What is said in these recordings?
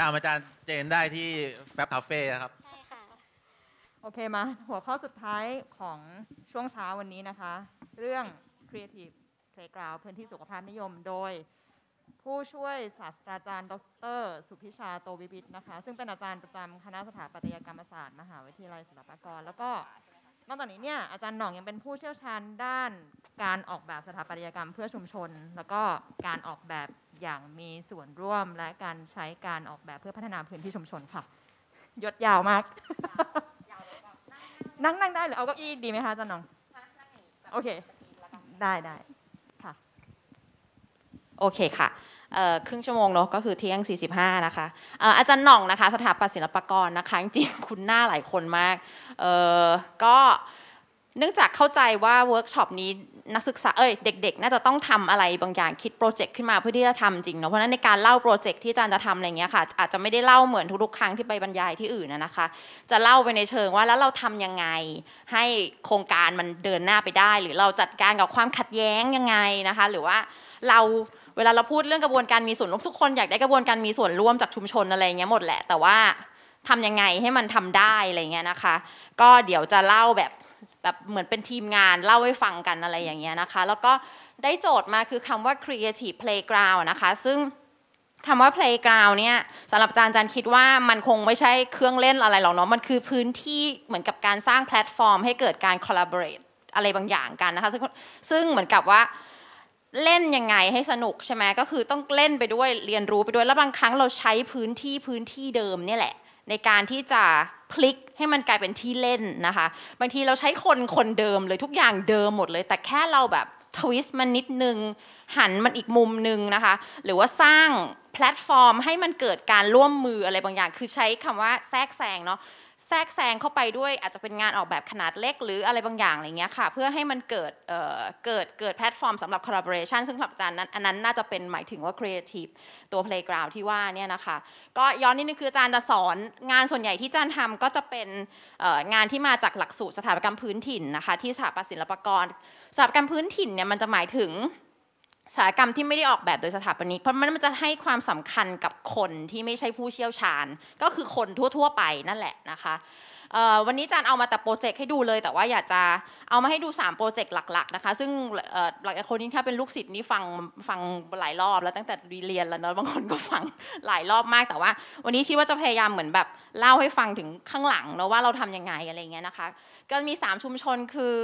ตามอาจารย์เจนได้ที่แฟบคาเฟ่ครับ ใช่ค่ะ โอเค มา หัวข้อสุดท้ายของช่วงเช้าวันนี้นะคะ เรื่อง Creative Playground พื้นที่สุขภาพนิยมโดยผู้ช่วยศาสตราจารย์ ดร สุพิชาโตวิบิตนะคะ ซึ่งเป็นอาจารย์ประจำคณะสถาปัตยกรรมศาสตร์ มหาวิทยาลัยศิลปากร แล้วก็นอกจากนี้เนี่ย อาจารย์หน่องยังเป็นผู้เชี่ยวชาญด้านการออกแบบสถาปัตยกรรมเพื่อชุมชน แล้วก็การออกแบบอย่างมีส่วนร่วมและการใช้การออกแบบเพื่อพัฒนาพื้นที่ชุมชนค่ะยศยาวมาก นั่งนั่งได้หรือเอาก็อี้ดีไหมคะจันน้องโอเคได้ได้ค่ะ โอเคค่ะครึ่งชั่วโมงเนาะก็คือเที่ยง45นะคะอาจารย์หน่องนะคะ สถาปนิศิลปกรนะคะจริงๆคุณหน้าหลายคนมากก็เนื่องจากเข้าใจว่าเวิร์กช็อปนี้นักศึกษาเอ้ยเด็กๆ น่าจะต้องทำอะไรบางอย่างคิดโปรเจกต์ขึ้นมาเพื่อที่จะทำจริงเนาะเพราะนั้นในการเล่าโปรเจกต์ที่อาจารย์จะทำอะไรเงี้ยค่ะอาจจะไม่ได้เล่าเหมือนทุกๆครั้งที่ไปบรรยายที่อื่นนะคะ จะเล่าไปในเชิงว่าแล้วเราทํำยังไง ให้โครงการมันเดินหน้าไปได้ หรือเราจัดการกับความขัดแย้งยังไงนะคะ หรือว่าเราเวลาเราพูดเรื่องกระบวนการมีส่วนร่วมทุก คนอยากได้กระบวนการมีส่วนร่วมจากชุมชนอะไรเงี้ยหมดแหละแต่ว่าทำยังไงให้มันทำได้อะไรเงี้ยนะคะ ก็เดี๋ยวจะเล่าแบบแบบเหมือนเป็นทีมงานเล่าให้ฟังกันอะไรอย่างเงี้ยนะคะ แล้วก็ได้โจทย์มาคือคำว่า creative playground นะคะ ซึ่งคำว่า playground เนี่ยสำหรับอาจารย์จันคิดว่ามันคงไม่ใช่เครื่องเล่นอะไรหรอกเนาะมันคือพื้นที่เหมือนกับการสร้างแพลตฟอร์ม ให้เกิดการ collaborate อะไรบางอย่างกันนะคะ ซึ่งเหมือนกับว่าเล่นยังไงให้สนุกใช่ไหมก็คือต้องเล่นไปด้วยเรียนรู้ไปด้วยแล้วบางครั้งเราใช้พื้นที่พื้นที่เดิมเนี่ยแหละ ในการที่จะพลิกให้มันกลายเป็นที่เล่นนะคะ บางทีเราใช้คนคนเดิมเลยทุกอย่างเดิมหมดเลย แต่แค่เราแบบ ทวิสต์มันนิดนึง หันมันอีกมุมนึงนะคะ หรือว่าสร้างแพลตฟอร์มให้มันเกิดการร่วมมืออะไรบางอย่างคือใช้คำว่าแทรกแซงเนาะแทรกแซงเข้าไปด้วยอาจจะเป็นงานออกแบบขนาดเล็ก หรืออะไรบางอย่างอะไรเงี้ยค่ะเพื่อให้มันเกิดเเกิด เกิดแพลตฟอร์มสำหรับ collaboration ซึ่งสำหรับจานนั้นอันนั้นน่าจะเป็นหมายถึงว่า creative ตัว playground ที่ว่าเนี่ยนะคะก็ย้อนนิดนึงคืออาจารย์จะสอนงานส่วนใหญ่ที่อาจารย์ทำก็จะเป็นงานที่มาจากหลักสูตรสถาปัตยกรรมพื้นถิ่นนะคะที่สถาปัตยศิลปกรสถาปัตยกรรมพื้นถิ่นเนี่ยมันจะหมายถึงสาหกรรมที่ไม่ได้ออกแบบโดยสถาปนิก เพราะมันจะให้ความสำคัญกับคนที่ไม่ใช่ผู้เชี่ยวชาญ ก็คือคนทั่วๆไปนั่นแหละนะคะวันนี้จานเอามาแต่โปรเจกต์ให้ดูเลย แต่ว่าอยากจะเอามาให้ดู3โปรเจกต์หลักๆ นะคะ ซึ่งหลายคนนี้ถ้าเป็นลูกศิษย์นี่ฟังฟังหลายรอบแล้วตั้งแต่เรียนแล้วเนาะบางคนก็ฟังหลายรอบมาก แต่ว่า วันนี้คิดว่าจะพยายามเหมือนแบบเล่าให้ฟังถึงข้างหลังเนาะว่าเราทํำยังไงอะไรเงี้ยนะคะ ก็มี3ชุมชนคือ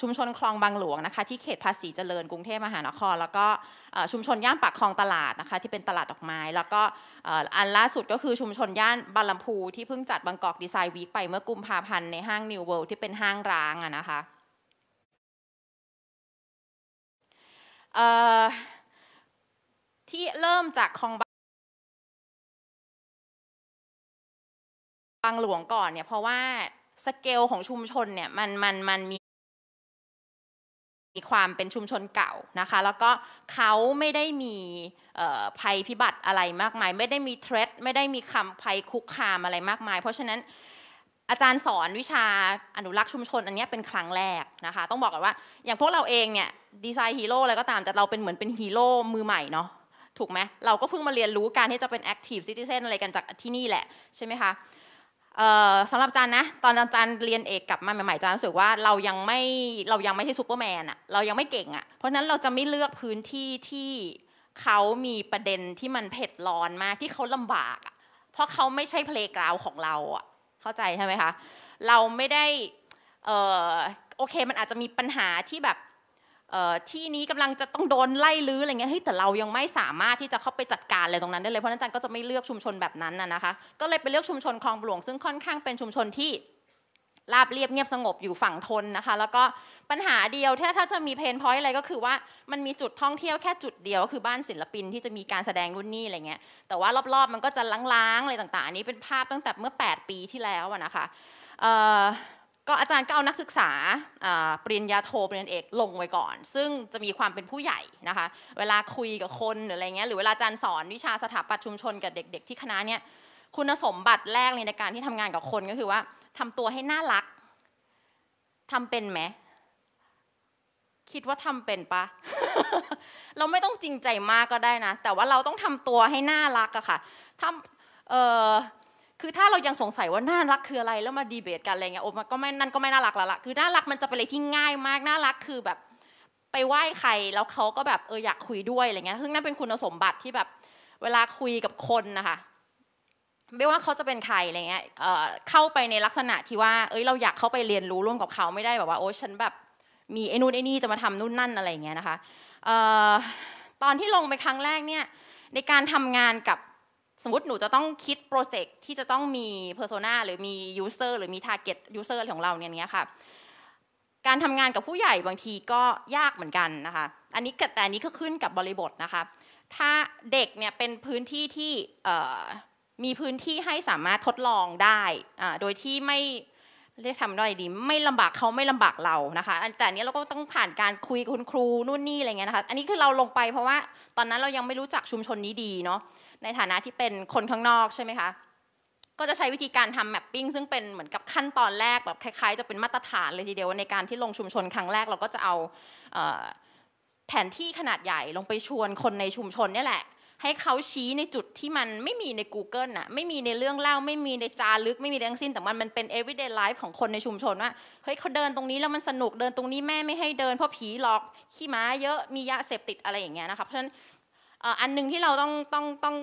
ชุมชนคลองบางหลวงนะคะที่เขตภาษีเจริญกรุงเทพมหานครแล้วก็ชุมชนย่านปากคลองตลาดนะคะที่เป็นตลาดดอกไม้ แล้วก็อันล่าสุดก็คือชุมชนย่านบางลำพูที่เพิ่งจัดบางกอกดีไซน์วีคไปเมื่อกุมภาพันธ์ในห้างนิวเวิลด์ที่เป็นห้างร้างอะนะคะที่เริ่มจากคลองบางหลวงก่อนเนี่ยเพราะว่าสเกลของชุมชนเนี่ยมันมันมันมีมีความเป็นชุมชนเก่านะคะ แล้วก็เขาไม่ได้มีภัยพิบัติอะไรมากมายไม่ได้มีเทรดไม่ได้มีคำภัยคุกคามอะไรมากมาย เพราะฉะนั้นอาจารย์สอนวิชาอนุรักษ์ชุมชน อันนี้เป็นครั้งแรกนะคะ ต้องบอกก่อนว่า อย่างพวกเราเองเนี่ยดีไซน์ฮีโร่อะไรก็ตามแต่เราเป็นเหมือนเป็นฮีโร่มือใหม่เนาะถูกไหมเราก็เพิ่งมาเรียนรู้การที่จะเป็นแอคทีฟซิติเซนอะไรกันจากที่นี่แหละใช่ไหมคะสำหรับจันนะ ตอนจันเรียนเอกกลับมาใหม่ๆจันรู้สึกว่าเรายังไม่เรายังไม่ใช่ซูเปอร์แมนอะเรายังไม่เก่งอะเพราะนั้นเราจะไม่เลือกพื้นที่ที่เขามีประเด็นที่มันเผ็ดร้อนมากที่เขาลำบากอะเพราะเขาไม่ใช่เพลงกราวของเราอะเข้าใจใช่ไหมคะเราไม่ได้เออโอเคมันอาจจะมีปัญหาที่แบบที่นี้กำลังจะต้องโดนไล่ลื้ออะไรเงี้ยเฮ้ย แต่เรายังไม่สามารถที่จะเข้าไปจัดการอะไรตรงนั้นได้เลย เพราะนั้นอาจารย์ก็จะไม่เลือกชุมชนแบบนั้นนะคะ ก็เลยไปเลือกชุมชนคลองหลวง ซึ่งค่อนข้างเป็นชุมชนที่ราบเรียบเงียบสงบอยู่ฝั่งทนนะคะ แล้วก็ปัญหาเดียวถ้าถ้าจะมีเพนพอยต์อะไรก็คือว่ามันมีจุดท่องเที่ยวแค่จุดเดียวก็คือบ้านศิลปินที่จะมีการแสดงรุ่นนี่อะไรเงี้ย แต่ว่ารอบๆมันก็จะล้างๆอะไรต่างๆนี้เป็นภาพตั้งแต่เมื่อ 8 ปีที่แล้วนะคะก็อาจารย์ก็เอานักศึกษาปริญญาโทปริญญาเอกลงไว้ก่อน ซึ่งจะมีความเป็นผู้ใหญ่นะคะ เวลาคุยกับคนหรืออะไรเงี้ยหรือเวลาอาจารย์สอนวิชาสถาปัตย์ชุมชนกับเด็ก ๆ ที่คณะเนี้ยคุณสมบัติแรกเลยในการที่ทำงานกับคนก็คือว่า ทำตัวให้น่ารัก ทำเป็นไหมคิดว่าทำเป็นปะเราไม่ต้องจริงใจมากก็ได้นะแต่ว่าเราต้องทำตัวให้น่ารักอะค่ะทำเออคือถ้าเรายังสงสัยว่าน่ารักคืออะไร แล้วมาดีเบต กันอะไรเงี้ยโอ้มันก็ไม่นั่นก็ไม่น่ารักแล้วล่ะคือน่ารักมันจะเป็นอะไรที่ง่ายมากน่ารักคือแบบ ไปไหว้ใครแล้วเขาก็แบบเอออยากคุยด้วยอะไรเงี้ยซึ่งนั่นเป็นคุณสมบัติที่แบบ เวลาคุยกับคนนะคะไม่ว่าเขาจะเป็นใครอะไรเงี้ยเเข้าไปในลักษณะที่ว่าเอ้ยเราอยากเข้าไปเรียนรู้ร่วมกับเขาไม่ได้แบบว่า โอ้ฉันแบบ มีไอ้นู่นไอ้นี่จะมาทำนู่นนั่นอะไรเงี้ยนะคะตอนที่ลงไปครั้งแรกเนี่ยในการทำงานกับสมมติหนูจะต้องคิดโปรเจกต์ที่จะต้องมีเพอร์โซนาหรือมียูเซอร์หรือมีทาร์เก็ตยูเซอร์ของเราเนี่ยเนี้ยค่ะ การทำงานกับผู้ใหญ่บางทีก็ยากเหมือนกันนะคะ อันนี้แต่อันนี้ก็ขึ้นกับบริบทนะคะถ้าเด็กเนี่ยเป็นพื้นที่ที่มีพื้นที่ให้สามารถทดลองได้โดยที่ไม่เรียกทำได้ดี ไม่ลำบากเขาไม่ลำบากเรานะคะแต่อันนี้เราก็ต้องผ่านการคุยกับคุณครูนู่นนี่อะไรเงี้ยนะคะอันนี้คือเราลงไปเพราะว่าตอนนั้นเรายังไม่รู้จักชุมชนนี้ดีเนาะในฐานะที่เป็นคนข้างนอกใช่ไหมคะ ก็จะใช้วิธีการทำแมปปิ้งซึ่งเป็นเหมือนกับขั้นตอนแรกแบบคล้ายๆ จะเป็นมาตรฐานเลยทีเดียวในการที่ลงชุมชนครั้งแรก เราก็จะเอาแผนที่ขนาดใหญ่ลงไปชวนคนในชุมชนนี่แหละ ให้เขาชี้ในจุดที่มันไม่มีใน Google น่ะไม่มีในเรื่องเล่าไม่มีในจารึกไม่มีทั้งสิ้น แต่มันมันเป็น everyday life ของคนในชุมชนว่าเฮ้ยเขาเดินตรงนี้แล้วมันสนุกเดินตรงนี้แม่ไม่ให้เดินเพราะผีหลอกขี้ม้า เยอะมียาเสพติดอะไรอย่างเงี้ยนะคะเพราะฉะนั้นอันหนึ่งที่เราต้องต้องต้อง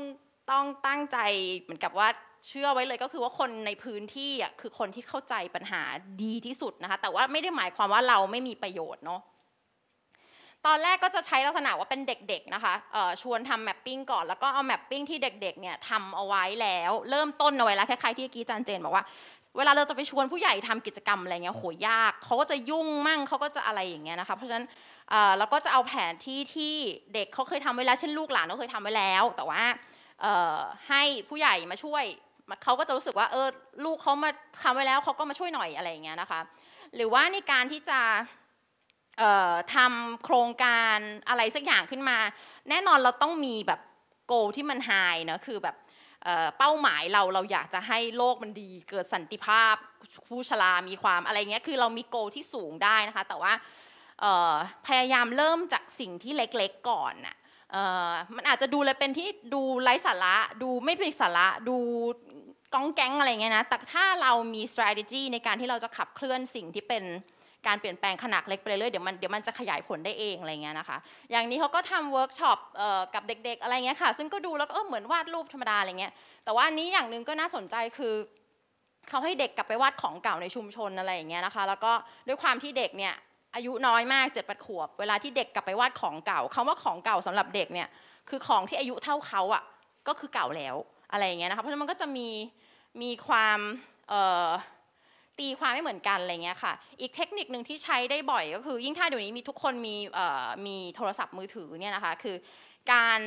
ต้องตั้งใจเหมือนกับว่าเชื่อไว้เลยก็คือว่าคนในพื้นที่อ่ะคือคนที่เข้าใจปัญหาดีที่สุดนะคะแต่ว่าไม่ได้หมายความว่าเราไม่มีประโยชน์เนาะตอนแรกก็จะใช้ลักษณะว่าเป็นเด็ก ๆนะคะชวนทำแมปปิ้งก่อนแล้วก็เอาแมปปิ้งที่เด็กๆเนี่ยทำเอาไว้แล้ว เริ่มต้นเอาไว้แล้วคล้ายๆที่กี้จันเจนบอกว่าเวลาเราจะไปชวนผู้ใหญ่ทำกิจกรรมอะไรเงี้ยโหยากเขาก็จะยุ่งมั่งเขาก็จะอะไรอย่างเงี้ยนะคะเพราะฉะนั้นแล้วก็จะเอาแผนที่ที่เด็กเขาเคยทำไว้แล้วเช่นลูกหลานเขาเคยทำไว้แล้ว แต่ว่าให้ผู้ใหญ่มาช่วยเขาก็จะรู้สึกว่าเออลูกเขามาทำไว้แล้วเขาก็มาช่วยหน่อยอะไรอย่างเงี้ยนะคะหรือว่าในการที่จะทำโครงการอะไรสักอย่างขึ้นมา แน่นอนเราต้องมีแบบโกที่มันไฮนะคือแบบเป้าหมายเราเราอยากจะให้โลกมันดีเกิดสันติภาพ ผู้ชรามีความอะไรเงี้ยคือเรามีโกที่สูงได้นะคะ แต่ว่าพยายามเริ่มจากสิ่งที่เล็กๆก่อนน่ะมันอาจจะดูเลยเป็นที่ดูไร้สาระ ดูไม่เป็นสาระ ดูก้องแก๊งอะไรเงี้ยนะแต่ถ้าเรามี strategy ในการที่เราจะขับเคลื่อนสิ่งที่เป็นการเปลี่ยนแปลงขนาดเล็กไปเรื่อยเดี๋ยวมันเดี๋ยวมันจะขยายผลได้เองอะไรเงี้ยนะคะอย่างนี้เขาก็ทำเวิร์กช็อปกับเด็กๆอะไรเงี้ยค่ะ ซึ่งก็ดูแล้วก็เหมือนวาดรูปธรรมดาอะไรเงี้ย แต่ว่าอันนี้อย่างหนึ่งก็น่าสนใจคือเขาให้เด็กกลับไปวาดของเก่าในชุมชนอะไรอย่างเงี้ยนะคะ แล้วก็ด้วยความที่เด็กเนี่ยอายุน้อยมากเจ็ดปดขวบ เวลาที่เด็กกลับไปวาดของเก่าคำว่าของเก่าสำหรับเด็กเนี่ยคือของที่อายุเท่าเขาอ่ะก็คือเก่าแล้วอะไรอย่างเงี้ยนะคะเพราะฉะนั้นมันก็จะมีมีความตีความไม่เหมือนกันอะไรเงี้ยค่ะอีกเทคนิคหนึ่งที่ใช้ได้บ่อยก็คือ ยิ่งถ้าเดี๋ยวนี้มีทุกคนมีมีโทรศัพท์มือถือเนี่ยนะคะคือการ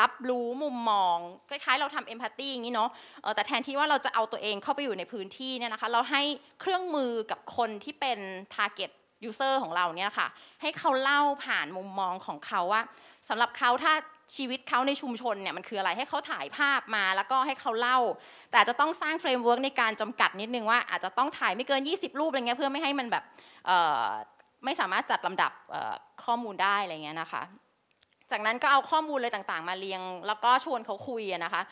รับรู้มุมมอง คล้ายๆ เราทำเอมพัตตี้อย่างนี้เนาะแต่แทนที่ว่าเราจะเอาตัวเองเข้าไปอยู่ในพื้นที่เนี่ยนะคะเราให้เครื่องมือกับคนที่เป็นทาร์เก็ตยูเซอร์ของเราเนี่ยค่ะ ให้เขาเล่าผ่านมุมมองของเขาว่าสำหรับเขาถ้าชีวิตเขาในชุมชนเนี่ยมันคืออะไรให้เขาถ่ายภาพมาแล้วก็ให้เขาเล่า แต่จะต้องสร้างเฟรมเวิร์กในการจำกัดนิดนึงว่า อาจจะต้องถ่ายไม่เกิน 20 รูปอะไรเงี้ยเพื่อไม่ให้มันแบบไม่สามารถจัดลำดับข้อมูลได้อะไรเงี้ยนะคะจากนั้นก็เอาข้อมูลเลยต่างๆ มาเรียงแล้วก็ชวนเขาคุยนะคะ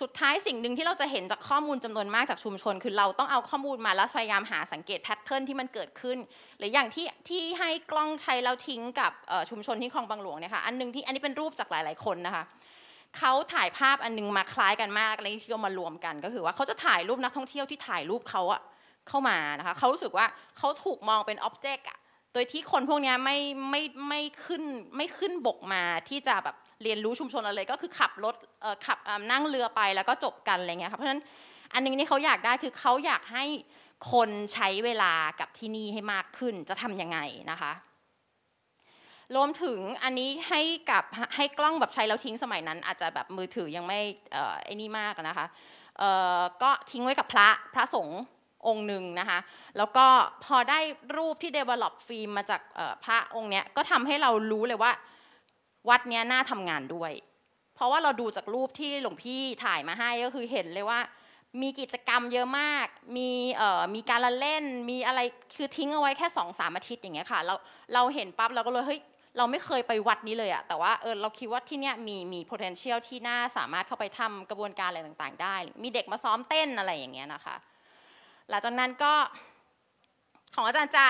สุดท้ายสิ่งหนึ่งที่เราจะเห็นจากข้อมูลจำนวนมากจากชุมชน คือเราต้องเอาข้อมูลมาแล้วพยายามหาสังเกตแพทเทิร์นที่มันเกิดขึ้น หรืออย่างที่ที่ให้กล้องใช้เราทิ้งกับชุมชนที่คลองบางหลวงเนี่ยค่ะอันนึงที่อันนี้เป็นรูปจากหลายๆคนนะคะเขาถ่ายภาพอันนึงมาคล้ายกันมากอะไรที่เรามารวมกันก็คือว่าเขาจะถ่ายรูปนักท่องเที่ยวที่ถ่ายรูปเขาอะเข้ามานะคะเขารู้สึกว่าเขาถูกมองเป็นอ็อบเจกต์อะดยที่คนพวกนี้ไม่ไม่ไม่ขึ้นไม่ขึ้นบกมาที่จะแบบเรียนรู้ชุมชนอะไรก็คือขับรถขับนั่งเรือไปแล้วก็จบกันอะไรเงี้ยครับเพราะฉะนั้นอันนึงที่เขาอยากได้คือเขาอยากให้คนใช้เวลากับที่นี่ให้มากขึ้นจะทำยังไงนะคะรวมถึงอันนี้ให้กับให้กล้องแบบใช้แล้วทิ้งสมัยนั้น อาจจะแบบมือถือยังไม่ไอ้นี่มากนะคะก็ทิ้งไว้กับพระพระสงฆ์องค์หนึ่งนะคะ แล้วก็พอได้รูปที่ develop ฟิล์มมาจากพระองค์เนี้ยก็ทำให้เรารู้เลยว่าวัดเนี้ยน่าทำงานด้วย เพราะว่าเราดูจากรูปที่หลวงพี่ถ่ายมาให้ก็คือเห็นเลยว่า มีกิจกรรมเยอะมาก มีเอ่อมีการละเล่น มีอะไร คือทิ้งเอาไว้แค่สองสามอาทิตย์อย่างเงี้ยค่ะ เราเราเห็นปั๊บเราก็เลยเฮ้ยเราไม่เคยไปวัดนี้เลยอะแต่ว่าเออเราคิดว่าที่เนี้ยมีมี potential ที่น่าสามารถเข้าไปทำกระบวนการอะไรต่างๆ ได้ มีเด็กมาซ้อมเต้นอะไรอย่างเงี้ยนะคะหลังจากนั้นก็ของอาจารย์จะ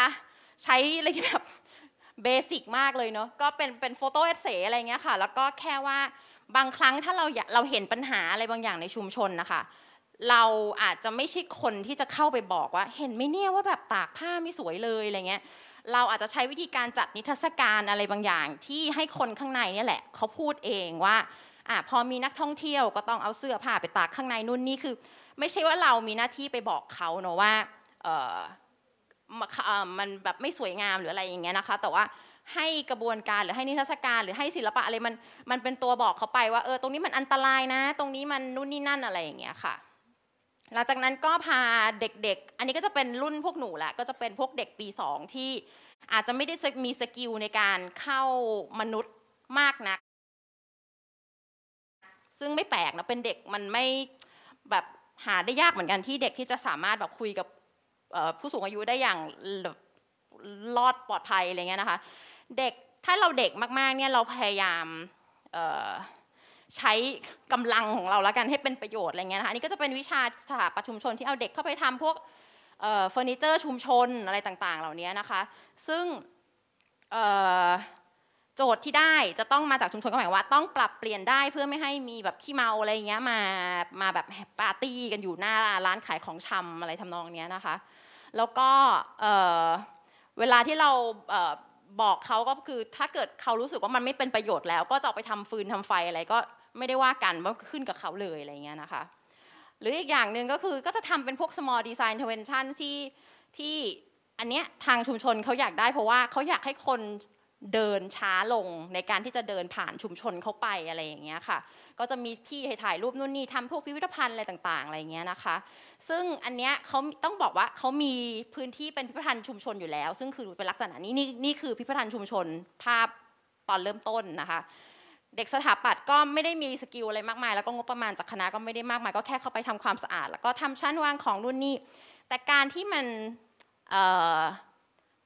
ใช้อะไรที่แบบเบสิกมากเลยเนาะก็เป็นเป็นโฟโต้เอเซอะไรเงี้ยค่ะแล้วก็แค่ว่าบางครั้งถ้าเราเราเห็นปัญหาอะไรบางอย่างในชุมชนนะคะเราอาจจะไม่ใช่คนที่จะเข้าไปบอกว่า เห็นไม่เนี่ยว่าแบบตากผ้าไม่สวยเลยอะไรเงี้ย เราอาจจะใช้วิธีการจัดนิทรรศการอะไรบางอย่าง ที่ให้คนข้างในเนี่ยแหละเขาพูดเองว่าอ่ะพอมีนักท่องเที่ยว ก็ต้องเอาเสื้อผ้าไปตากข้างในนู่นนี่คือไม่ใช่ว่าเรามีหน้าที่ไปบอกเขาเนาะว่าเออมันแบบไม่สวยงามหรืออะไรอย่างเงี้ยนะคะแต่ว่าให้กระบวนการหรือให้นิทรรศการหรือให้ศิลปะอะไรมันมันเป็นตัวบอกเขาไปว่าเออตรงนี้มันอันตรายนะ ตรงนี้มันนู่นนี่นั่นอะไรอย่างเงี้ยค่ะ หลังจากนั้นก็พาเด็กๆ อันนี้ก็จะเป็นรุ่นพวกหนูแหละก็จะเป็นพวกเด็กปีสองที่อาจจะไม่ได้มีสกิลในการเข้ามนุษย์มากนัก ซึ่งไม่แปลกนะเป็นเด็กมันไม่แบบหาได้ยากเหมือนกันที่เด็กที่จะสามารถแบบคุยกับผู้สูงอายุได้อย่างรอดปลอดภัยอะไรเงี้ยนะคะเด็กถ้าเราเด็กมากๆเนี่ยเราพยายามใช้กำลังของเราแล้วกันให้เป็นประโยชน์อะไรเงี้ยนะคะนี่ก็จะเป็นวิชาสถาปัตชุมชนที่เอาเด็กเข้าไปทำพวกเฟอร์นิเจอร์ชุมชนอะไรต่าง ๆ เหล่านี้นะคะ ซึ่งโจทย์ที่ได้จะต้องมาจากชุมชนก็หมายว่าต้องปรับเปลี่ยนได้เพื่อไม่ให้มีแบบขี้เมาอะไรเงี้ยมามาแบบปาร์ตี้กันอยู่หน้าร้านขายของชำอะไรทำนองเนี้ยนะคะ แล้วก็เวลาที่เราบอกเขาก็คือถ้าเกิดเขารู้สึกว่ามันไม่เป็นประโยชน์แล้วก็จะไปทำฟืนทำไฟอะไรก็ไม่ได้ว่ากันว่าขึ้นกับเขาเลยอะไรเงี้ยนะคะ หรืออีกอย่างหนึ่งก็คือก็จะทำเป็นพวก small design intervention ที่ที่อันเนี้ยทางชุมชนเขาอยากได้เพราะว่าเขาอยากให้คนเดินช้าลงในการที่จะเดินผ่านชุมชนเข้าไปอะไรอย่างเงี้ยค่ะ ก็จะมีที่ให้ถ่ายรูปนู่นนี่ทำพวกพิพิธภัณฑ์อะไรต่างๆอะไรเงี้ยนะคะ ซึ่งอันเนี้ยเขาต้องบอกว่าเขามีพื้นที่เป็นพิพิธภัณฑ์ชุมชนอยู่แล้ว ซึ่งคือเป็นลักษณะนี้นี่นี่คือพิพิธภัณฑ์ชุมชนภาพตอนเริ่มต้นนะคะ เด็กสถาปัตย์ก็ไม่ได้มีสกิลอะไรมากมายแล้วก็งบประมาณจากคณะก็ไม่ได้มากมาย ก็แค่เข้าไปทำความสะอาด แล้วก็ทำชั้นวางของรุ่นนี้ แต่การที่มัน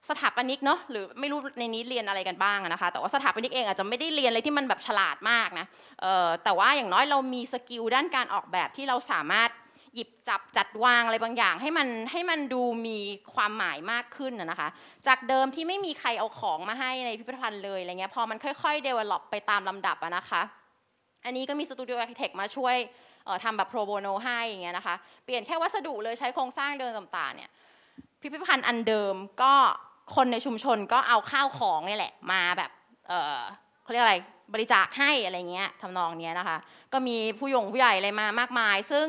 สถาปนิกเนาะหรือไม่รู้ในนี้เรียนอะไรกันบ้างนะคะแต่ว่าสถาปนิกเองอาจจะไม่ได้เรียนอะไรที่มันแบบฉลาดมากนะแต่ว่าอย่างน้อยเรามีสกิลด้านการออกแบบที่เราสามารถหยิบจับจัดวางอะไรบางอย่างให้มันให้มันดูมีความหมายมากขึ้นนะคะ จากเดิมที่ไม่มีใครเอาของมาให้ในพิพิธภัณฑ์เลยอะไรเงี้ยพอมันค่อยๆ develop ไปตามลำดับนะคะ อันนี้ก็มีสตูดิโออาร์เคเต็กมาช่วยทำแบบโปรโบโนให้อย่างเงี้ยนะคะเปลี่ยนแค่วัสดุเลยใช้โครงสร้างเดิมต่างๆเนี่ย พิพิธภัณฑ์อันเดิมก็คนในชุมชนก็เอาข้าวของนี่แหละ มาแบบเออเขาเรียกอะไรบริจาคให้อะไรเงี้ยทำนองเนี้ยนะคะก็มีผู้ยงผู้ใหญ่อะไรมามากมาย ซึ่ง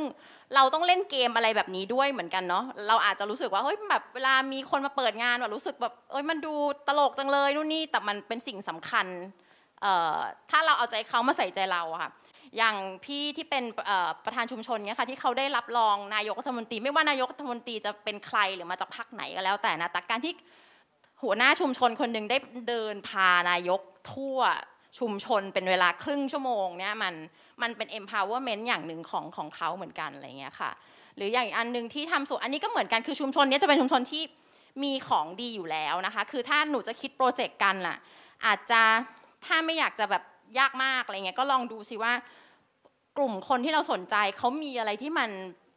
เราต้องเล่นเกมอะไรแบบนี้ด้วยเหมือนกันเนาะเราอาจจะรู้สึกว่าเฮ้ยแบบเวลามีคนมาเปิดงานแบบรู้สึกแบบเอ้ยมันดูตลกจังเลยนู่นนี่แต่มันเป็นสิ่งสำคัญเอ่อถ้าเราเอาใจเขามาใส่ใจเราค่ะอย่างพี่ที่เป็นประธานชุมชนเนี่ยค่ะที่เขาได้รับรองนายกรัฐมนตรีไม่ว่านายกรัฐมนตรีจะเป็นใครหรือมาจากพรรคไหนก็แล้วแต่นะแต่การที่หัวหน้าชุมชนคนหนึ่งได้เดินพานายกทั่วชุมชนเป็นเวลาครึ่งชั่วโมงเนี่ยมันมันเป็น empowerment อย่างหนึ่งของของเขาเหมือนกันอะไรเงี้ยค่ะหรืออย่างอันหนึ่งที่ทำส่วนอันนี้ก็เหมือนกันคือชุมชนนี้จะเป็นชุมชนที่มีของดีอยู่แล้วนะคะ คือถ้าหนูจะคิดโปรเจกต์กันล่ะอาจจะถ้าไม่อยากจะแบบยากมากอะไรเงี้ยก็ลองดูสิว่ากลุ่มคนที่เราสนใจเขามีอะไรที่มัน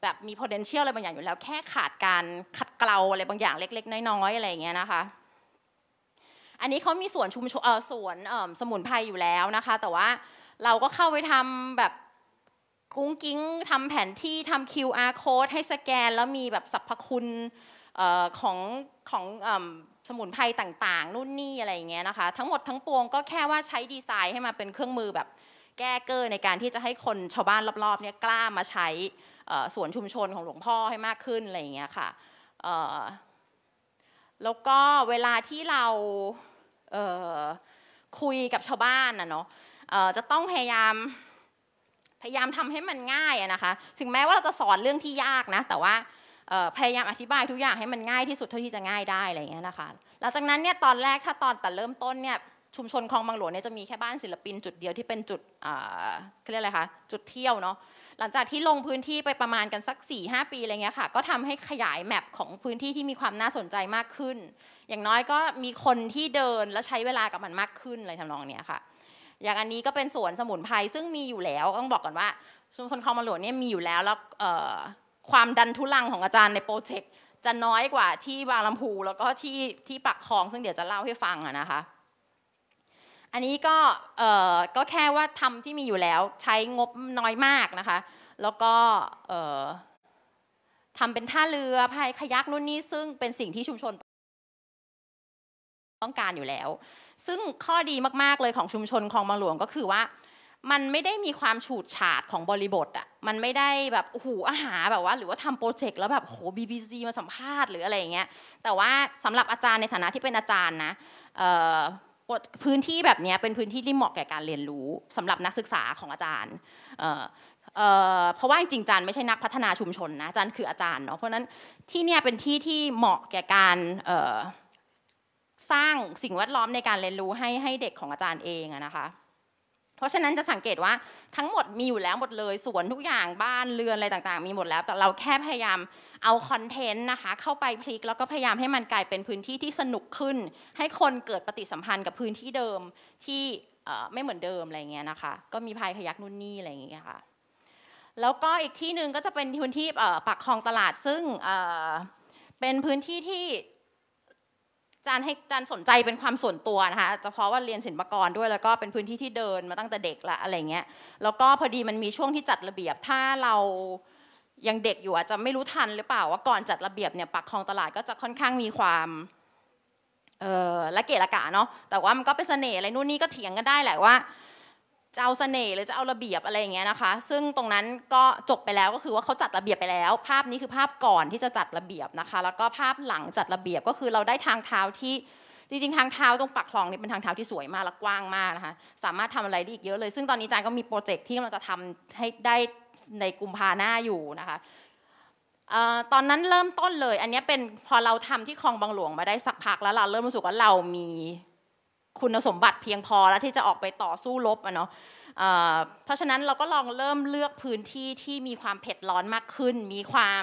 แบบมี potential อะไรบางอย่างอยู่แล้วแค่ขาดการขัดเกลาอะไรบางอย่างเล็กๆน้อยๆอะไรเงี้ยนะคะอันนี้เขามีสวนชุมชนเออสวนเออสมุนไพรอยู่แล้วนะคะ แต่ว่าเราก็เข้าไปทำแบบกุ้งกิ้งทำแผนที่ทำ QR code ให้สแกน แล้วมีแบบสรรพคุณออของของอสมุนไพรต่างๆนู่นนี่อะไรอย่างเงี้ยนะคะ ทั้งหมดทั้งปวงก็แค่ว่าใช้ดีไซน์ให้มาเป็นเครื่องมือแบบแก้เกอร์ในการที่จะให้คนชาวบ้านรอบๆเนี่ยกล้ามาใช้สวนชุมชนของหลวงพ่อให้มากขึ้นอะไรอย่างเงี้ยค่ะแล้วก็เวลาที่เราคุยกับชาวบ้านนะเนาะจะต้องพยายาม พยายามทำให้มันง่ายนะคะถึงแม้ว่าเราจะสอนเรื่องที่ยากนะ แต่ว่าพยายามอธิบายทุกอย่างให้มันง่ายที่สุดเท่าที่จะง่ายได้อะไรเงี้ยนะคะหลังจากนั้นเนี่ยตอนแรกถ้าตอนแต่เริ่มต้นเนี่ยชุมชนคลองบางหลวงเนี่ยจะมีแค่บ้านศิลปินจุดเดียวที่เป็นจุดเขาเรียกอะไรคะจุดเที่ยวเนาะหลังจากที่ลงพื้นที่ไปประมาณกันสัก4-5ปีอะไรเงี้ยค่ะ ก็ทำให้ขยายแมปของพื้นที่ที่มีความน่าสนใจมากขึ้น อย่างน้อยก็มีคนที่เดินและใช้เวลากับมันมากขึ้นอะไรทำนองเนี้ยค่ะอย่างอันนี้ก็เป็นสวนสมุนไพรซึ่งมีอยู่แล้วต้องบอกก่อนว่าชุมชนคลองมาหลวงเนี่ยมีอยู่แล้ว แล้วความดันทุลังของอาจารย์ในโปรเจกต์จะน้อยกว่าที่บางลำพู แล้วก็ที่ที่ปักคลอง ซึ่งเดี๋ยวจะเล่าให้ฟังนะคะอันนี้ก็เออก็แค่ว่าทำที่มีอยู่แล้วใช้งบน้อยมากนะคะ แล้วก็เออทำเป็นท่าเรือพายขยักนู่นนี่ซึ่งเป็นสิ่งที่ชุมชน ต้องการอยู่แล้ว ซึ่งข้อดีมาก ๆเลยของชุมชนคลองบางหลวงก็คือว่า มันไม่ได้มีความฉูดฉาดของบริบทอะมันไม่ได้แบบโอ้โหอาหารแบบว่า หรือว่าทำโปรเจกต์แล้วแบบโหบีบีซีมาสัมภาษณ์หรืออะไรอย่างเงี้ยแต่ว่าสำหรับอาจารย์ในฐานะที่เป็นอาจารย์นะพื้นที่แบบนี้เป็นพื้นที่ที่เหมาะแก่การเรียนรู้สำหรับนักศึกษาของอาจารย์ เพราะว่าจริงๆ อาจารย์ไม่ใช่นักพัฒนาชุมชนนะ อาจารย์คืออาจารย์เนาะ เพราะนั้นที่เนี่ยเป็นที่ที่เหมาะแก่การสร้างสิ่งแวดล้อมในการเรียนรู้ให้ให้เด็กของอาจารย์เองนะคะเพราะฉะนั้นจะสังเกตว่าทั้งหมดมีอยู่แล้วหมดเลยสวนทุกอย่างบ้านเรือนอะไรต่างๆมีหมดแล้ว แต่เราแค่พยายามเอาคอนเทนต์นะคะเข้าไปพลิกแล้วก็พยายามให้มันกลายเป็นพื้นที่ที่สนุกขึ้น ให้คนเกิดปฏิสัมพันธ์กับพื้นที่เดิมที่ไม่เหมือนเดิมอะไรเงี้ยนะคะก็มีพายขยักนู่นนี่อะไรอย่างเงี้ยค่ะแล้วก็อีกที่หนึ่งก็จะเป็นพื้นที่ปักคลองตลาดซึ่งเป็นพื้นที่ที่จานให้จานสนใจเป็นความส่วนตัวนะคะจะเพราะว่าเรียนศิลปกรด้วยแล้วก็เป็นพื้นที่ที่เดินมาตั้งแต่เด็กละอะไรเงี้ยแล้วก็พอดีมันมีช่วงที่จัดระเบียบ ถ้าเรายังเด็กอยู่อาจจะไม่รู้ทันหรือเปล่าว่าก่อนจัดระเบียบเนี่ยปักคลองตลาดก็จะค่อนข้างมีความเออละเกะละกะเนาะแต่ว่ามันก็เป็นเสน่ห์อะไรนู่นนี่ก็เถียงกันได้แหละว่าจะเอาเสน่ห์หรือจะเอาระเบียบอะไรอย่างเงี้ยนะคะซึ่งตรงนั้นก็จบไปแล้วก็คือว่าเขาจัดระเบียบไปแล้ว ภาพนี้คือภาพก่อนที่จะจัดระเบียบนะคะแล้วก็ภาพหลังจัดระเบียบก็คือเราได้ทางเท้าที่จริงๆทางเท้าตรงปากคลองนี่เป็นทางเท้าที่สวยมากและกว้างมากนะคะสามารถทำอะไรได้อีกเยอะเลย ซึ่งตอนนี้จานก็มีโปรเจกต์ที่กำลังจะทำให้ได้ในกุมภาหน้าอยู่นะคะตอนนั้นเริ่มต้นเลย อันนี้เป็นพอเราทำที่คลองบางหลวงมาได้สักพัก แล้วเราเริ่มรู้สึกว่าเรามีคุณสมบัติเพียงพอแล้วที่จะออกไปต่อสู้รบอะเนาะเพราะฉะนั้นเราก็ลองเริ่มเลือกพื้นที่ที่มีความเผ็ดร้อนมากขึ้น มีความ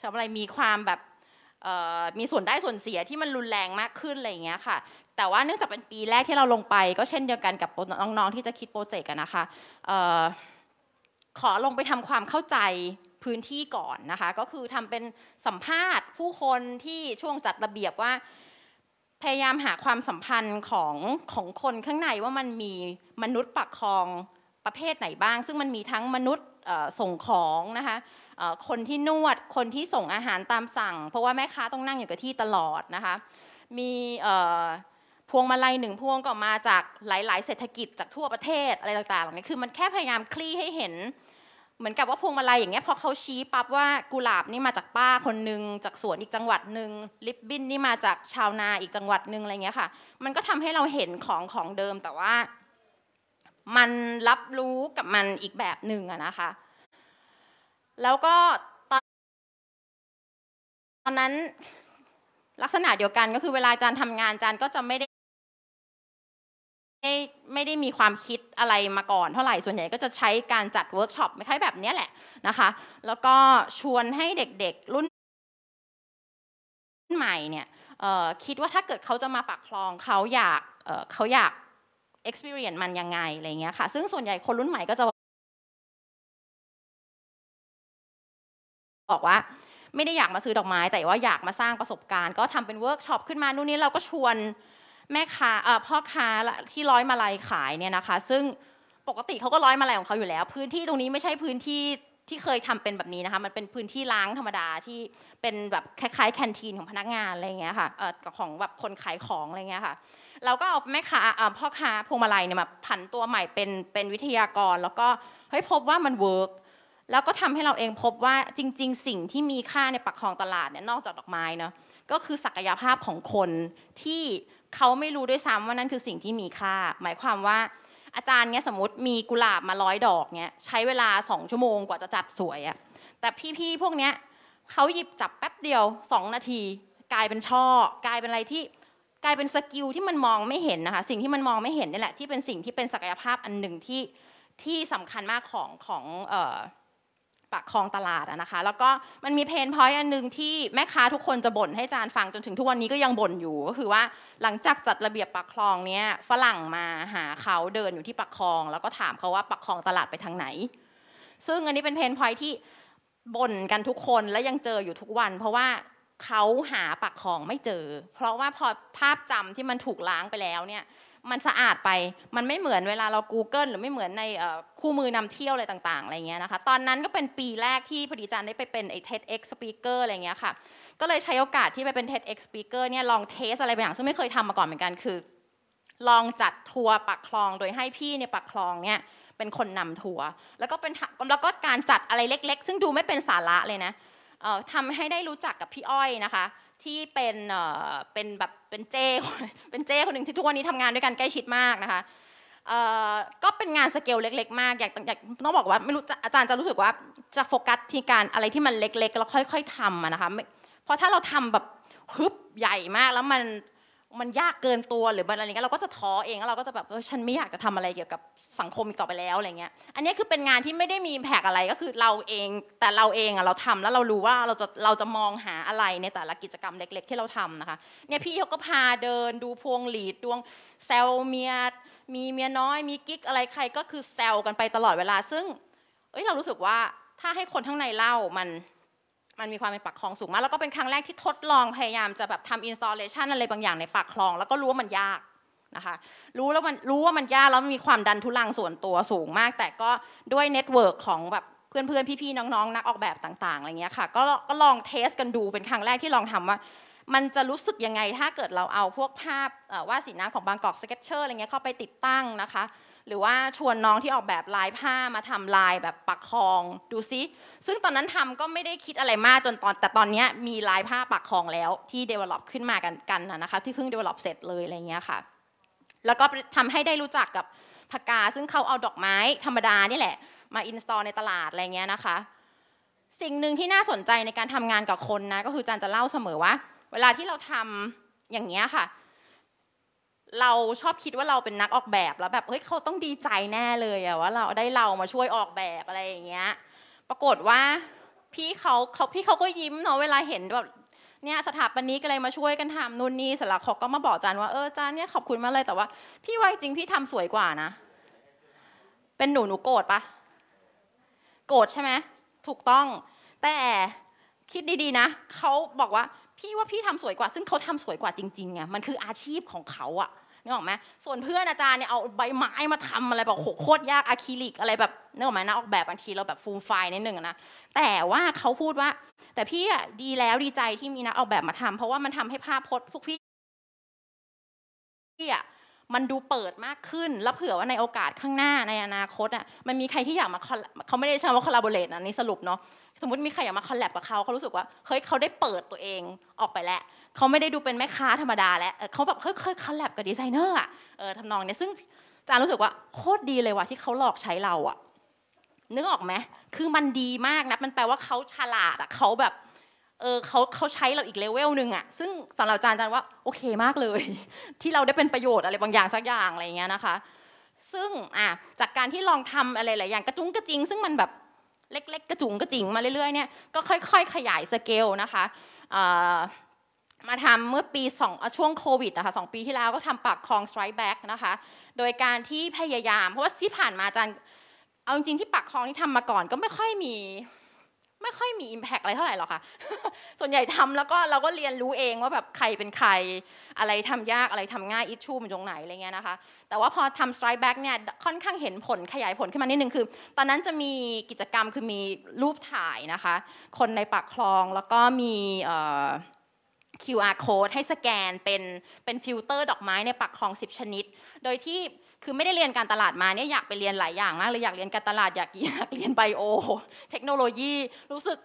ชอบอะไร มีความแบบมีส่วนได้ส่วนเสียที่มันรุนแรงมากขึ้นอะไรอย่างเงี้ยค่ะ แต่ว่าเนื่องจากเป็นปีแรกที่เราลงไปก็เช่นเดียวกันกับน้องๆ ที่จะคิดโปรเจกต์นะคะขอลงไปทำความเข้าใจพื้นที่ก่อนนะคะ ก็คือทำเป็นสัมภาษณ์ผู้คนที่ช่วงจัดระเบียบว่าพยายามหาความสัมพันธ์ของของคนข้างในว่ามันมีมนุษย์ปักคองประเภทไหนบ้าง ซึ่งมันมีทั้งมนุษย์ส่งของนะคะคนที่นวดคนที่ส่งอาหารตามสั่ง เพราะว่าแม่ค้าต้องนั่งอยู่กับที่ตลอดนะคะมีพวงมาลัยหนึ่งพวงก็มาจากหลาย ๆ เศรษฐกิจจากทั่วประเทศอะไรต่างๆเหล่านี้คือมันแค่พยายามคลี่ให้เห็นเหมือนกับว่าพวงมาลัยอย่างเงี้ยพอเขาชี้ปั๊บว่ากุหลาบนี่มาจากป้าคนนึงจากสวนอีกจังหวัดหนึ่งลิปบินนี่มาจากชาวนาอีกจังหวัดหนึ่งอะไรเงี้ยค่ะมันก็ทำให้เราเห็นของของเดิมแต่ว่ามันรับรู้กับมันอีกแบบหนึ่งอะนะคะแล้วก็ตอนนั้นลักษณะเดียวกันก็คือเวลาอาจารย์ทำงานอาจารย์ก็จะไม่ได้ไ่ไม่ได้มีความคิดอะไรมาก่อนเท่าไหร่ส่วนใหญ่ก็จะใช้การจัดเวิร์กช็อปคล้ายแบบนี้แหละนะคะ แล้วก็ชวนให้เด็กๆรุ่นใหม่เนี่ยคิดว่าถ้าเกิดเขาจะมาปักคลองเขาอยากเขาอยาก experience มันยังไงอะไรเงี้ยค่ะ ซึ่งส่วนใหญ่คนรุ่นใหม่ก็จะบอกว่าไม่ได้อยากมาซื้อดอกไม้ แต่ว่าอยากมาสร้างประสบการณ์ ก็ทำเป็นเวิร์กช็อปขึ้นมานู่นนี้เราก็ชวนแม่ค้าเอ่อพ่อค้าที่ร้อยมาลัยขายเนี่ยนะคะซึ่งปกติเขาก็ร้อยมาลัยของเขาอยู่แล้ว พื้นที่ตรงนี้ไม่ใช่พื้นที่ที่เคยทำเป็นแบบนี้นะคะมันเป็นพื้นที่ล้างธรรมดาที่เป็นแบบคล้ายๆแคนทีนของพนักงานอะไรเงี้ยค่ะเอ่อของแบบคนขายของอะไรเงี้ยค่ะเราก็เอาแม่ค้าพ่อค้าพวงมาลัยเนี่ยมาผันตัวใหม่เป็นเป็นวิทยากร แล้วก็เฮ้ยพบว่ามันเวิร์กแล้วก็ทำให้เราเองพบว่าจริง ๆ สิ่งที่มีค่าในปักคลองตลาดเนี่ยนอกจากดอกไม้เนาะก็คือศักยภาพของคนที่เขาไม่รู้ด้วยซ้ำว่านั่นคือสิ่งที่มีค่า หมายความว่า อาจารย์เนี้ยสมมติมีกุหลาบมาร้อยดอกเนี้ย ใช้เวลาสองชั่วโมงกว่าจะจัดสวยอะแต่พี่ๆพวกเนี้ยเขาหยิบจับแป๊บเดียวสองนาที กลายเป็นช่อกลายเป็นอะไรที่ กลายเป็นสกิลที่มันมองไม่เห็นนะคะสิ่งที่มันมองไม่เห็นนี่แหละ ที่เป็นสิ่งที่เป็นศักยภาพอันหนึ่งที่ที่สำคัญมากของของเอ่อปากคลองตลาดนะคะ แล้วก็มันมีเพนพอยต์อันหนึ่งที่แม่ค้าทุกคนจะบ่นให้จานฟังจนถึงทุกวันนี้ก็ยังบ่นอยู่ก็คือว่าหลังจากจัดระเบียบปากคลองเนี้ยฝรั่งมาหาเขาเดินอยู่ที่ปากคลอง แล้วก็ถามเขาว่าปากคลองตลาดไปทางไหน ซึ่งอันนี้เป็นเพนพอยต์ที่บ่นกันทุกคนและยังเจออยู่ทุกวัน เพราะว่าเขาหาปากคลองไม่เจอ เพราะว่าพอภาพจำที่มันถูกล้างไปแล้วเนี่ยมันสะอาดไป มันไม่เหมือนเวลาเรา Google หรือไม่เหมือนในคู่มือนำเที่ยวอะไรต่างๆอะไรเงี้ยนะคะ ตอนนั้นก็เป็นปีแรกที่พอดีจันได้ไปเป็นไอ้ TEDx speaker อะไรเงี้ยค่ะ ก็เลยใช้โอกาสที่ไปเป็น TEDx speaker เนี่ยลองเทสอะไรบางอย่างซึ่งไม่เคยทำมาก่อนเหมือนกันคือ ลองจัดทัวร์ปักคลองโดยให้พี่เนี่ยปักคลองเนี่ยเป็นคนนำทัวร์แล้วก็เป็นแล้วก็การจัดอะไรเล็กๆ ซึ่งดูไม่เป็นสาระเลยนะทำให้ได้รู้จักกับพี่อ้อยนะคะที่เป็นเป็นแบบ เป็นเจ้เป็นเจ้ คนหนึ่งที่ทุกวันนี้ทำงานด้วยกันใกล้ชิดมากนะคะก็เป็นงานสเกลเล็ก ๆ มากอยากอยากต้องบอกว่าไม่รู้อาจารย์จะรู้สึกว่าจะโฟกัสที่การอะไรที่มันเล็กๆแล้วค่อย ๆทำนะคะ เพราะถ้าเราทำแบบฮึบใหญ่มากแล้วมันมันยากเกินตัวหรืออะไรเงี้ยเราก็จะท้อเองแล้วเราก็จะแบบเออฉันไม่อยากจะทำอะไรเกี่ยวกับสังคมอีกต่อไปแล้วอะไรเงี้ย อันนี้คือเป็นงานที่ไม่ได้มีแผกอะไรก็คือเราเองแต่เราเองอ่ะเราทำ แล้วเรารู้ว่าเราจะเราจะมองหาอะไรในแต่ละกิจกรรมเล็ก ๆ ที่เราทำนะคะ เนี่ยพี่เขาก็พาเดินดูพวงหลีดดวงแซลเมียมีเมียน้อย มีกิ๊กอะไรใครก็คือแซลกันไปตลอดเวลาซึ่งเอ้ยเรารู้สึกว่าถ้าให้คนข้างในเล่ามันมันมีความเป็นปักคลองสูงมากแล้วก็เป็นครั้งแรกที่ทดลองพยายามจะแบบทำอินสตาเลชันอะไรบางอย่างในปักคลอง แล้วก็รู้ว่ามันยากนะคะ รู้แล้วมันรู้ว่ามันยากแล้วมันมีความดันทุลังส่วนตัวสูง มากแต่ก็ด้วยเน็ตเวิร์กของแบบเพื่อนๆพี่ๆน้องๆ นักออกแบบต่างๆอะไรเงี้ยค่ะ ก็ก็ลองเทสกันดูเป็นครั้งแรกที่ลองทำว่า มันจะรู้สึกยังไง ถ้าเกิดเราเอาพวกภาพวาดสีน้ำของบางกอกสเก็ตเชอร์อะไรเงี้ยเข้าไปติดตั้งนะคะหรือว่าชวนน้องที่ออกแบบลายผ้ามาทำลายแบบปักคองดูซิซึ่งตอนนั้นทำก็ไม่ได้คิดอะไรมากจนตอน แต่ตอนนี้มีลายผ้าปักคองแล้ว ที่ develop ขึ้นมากันกันนะคะที่เพิ่ง develop เสร็จเลยอะไรเงี้ยค่ะ แล้วก็ทำให้ได้รู้จักกับพกา ซึ่งเขาเอาดอกไม้ธรรมดานี่แหละมาอินสตอลในตลาดอะไรเงี้ยนะคะ สิ่งหนึ่งที่น่าสนใจในการทำงานกับคนนะก็คือจันจะเล่าเสมอว่า เวลาที่เราทำอย่างเงี้ยค่ะเราชอบคิดว่าเราเป็นนักออกแบบแล้วแบบเฮ้ยเขาต้องดีใจแน่เลยอะว่า เราได้เรามาช่วยออกแบบอะไรอย่างเงี้ย ปรากฏว่า พี่เขาเขาพี่เขาก็ยิ้มเนาะเวลาเห็นแบบเนี่ย สถาปนิกอะไรมาช่วยกันทำนู่นนี่เสร็จลักเขาก็มาบอกจานว่าเออจานเนี่ยขอบคุณมากเลยแต่ว่าพี่ว่าจริงพี่ทำสวยกว่านะ เป็นหนูหนูโกรธปะ โกรธใช่ไหมถูกต้อง แต่คิดดีๆนะเขาบอกว่าพี่ว่าพี่ทำสวยกว่าซึ่งเขาทำสวยกว่าจริงๆไงมันคืออาชีพของเขาอะนึกออกไหมส่วนเพื่อนอาจารย์เนี่ยเอาใบไม้มาทำอะไรแบบโคตรยากอะคริลิกอะไรแบบนึกออกไหมนะออกแบบบางทีเราแบบฟูมไฟนิดหนึ่งนะแต่ว่าเขาพูดว่า แต่พี่อะดีแล้วดีใจที่มีนักออกแบบมาทำ เพราะว่ามันทำให้ภาพพจน์พวกพี่พี่อะมันดูเปิดมากขึ้นแล้วเผื่อว่าในโอกาสข้างหน้าในอนาคตอะมันมีใครที่อยากมาเขาไม่ได้ใช้ว่าคอลลาบอร์เรตนะนี่สรุปเนาะสมมติมีใครอยากมาคอลแลบกับเขาเขารู้สึกว่าเฮ้ยเขาได้เปิดตัวเองออกไปแล้วเขาไม่ได้ดูเป็นแม่ค้าธรรมดา แล้วเขาแบบเฮ้ยเคยคอลแลบกับดีไซเนอร์อะเออทำนองเนี้ยซึ่งจารู้สึกว่าโคตรดีเลยว่ะที่เขาหลอกใช้เราอะนึกออกไหมคือมันดีมากนะมันแปลว่าเขาฉลาดอะเขาแบบ เออเขาเขาใช้เราอีกเลเวลหนึ่งอะซึ่งสำหรับจา์จานว่าโอเคมากเลย ที่เราได้เป็นประโยชน์อะไรบางอย่างสักอย่างอะไรเงี้ยนะคะ ซึ่งอ่ะจากการที่ลองทำอะไรหลายอย่าง กระจุ้งกระจิง ซึ่งมันแบบเล็กๆกระจุงกระจิงมาเรื่อยๆเนี่ยก็ค่อย ๆ ขยายสเกลนะคะมาทำเมื่อปีสองช่วงโควิดนะคะสองปีที่แล้วก็ทำปากคลองสไตร์แบ็กนะคะโดยการที่พยายามเพราะว่าที่ผ่านมาจาันเอาจริงๆที่ปากคลองที่ทำมาก่อนก็ไม่ค่อยมีไม่ค่อยมี Impact อะไรเท่าไหร่หรอกค่ะ ส่วนใหญ่ทำแล้วก็เราก็เรียนรู้เองว่าแบบใครเป็นใครอะไรทำยากอะไรทำง่ายอิชชูมันตรงไหนอะไรเงี้ยนะคะ แต่ว่าพอทำสไตร์แบ็กเนี่ยค่อนข้างเห็นผลขยายผลขึ้นมานิดนึงคือตอนนั้นจะมีกิจกรรมคือมีรูปถ่ายนะคะ คนในปากคลองแล้วก็มี QR code ให้สแกนเป็นเป็นฟิลเตอร์ ดอกไม้ในปักคลอง10ชนิด โดยที่คือไม่ได้เรียนการตลาดมาเนี่ยอยากไปเรียนหลายอย่างมากเลยอยากเรียนการตลาดอยากอยากเรียนไบโอเทคโนโลยีรู้สึก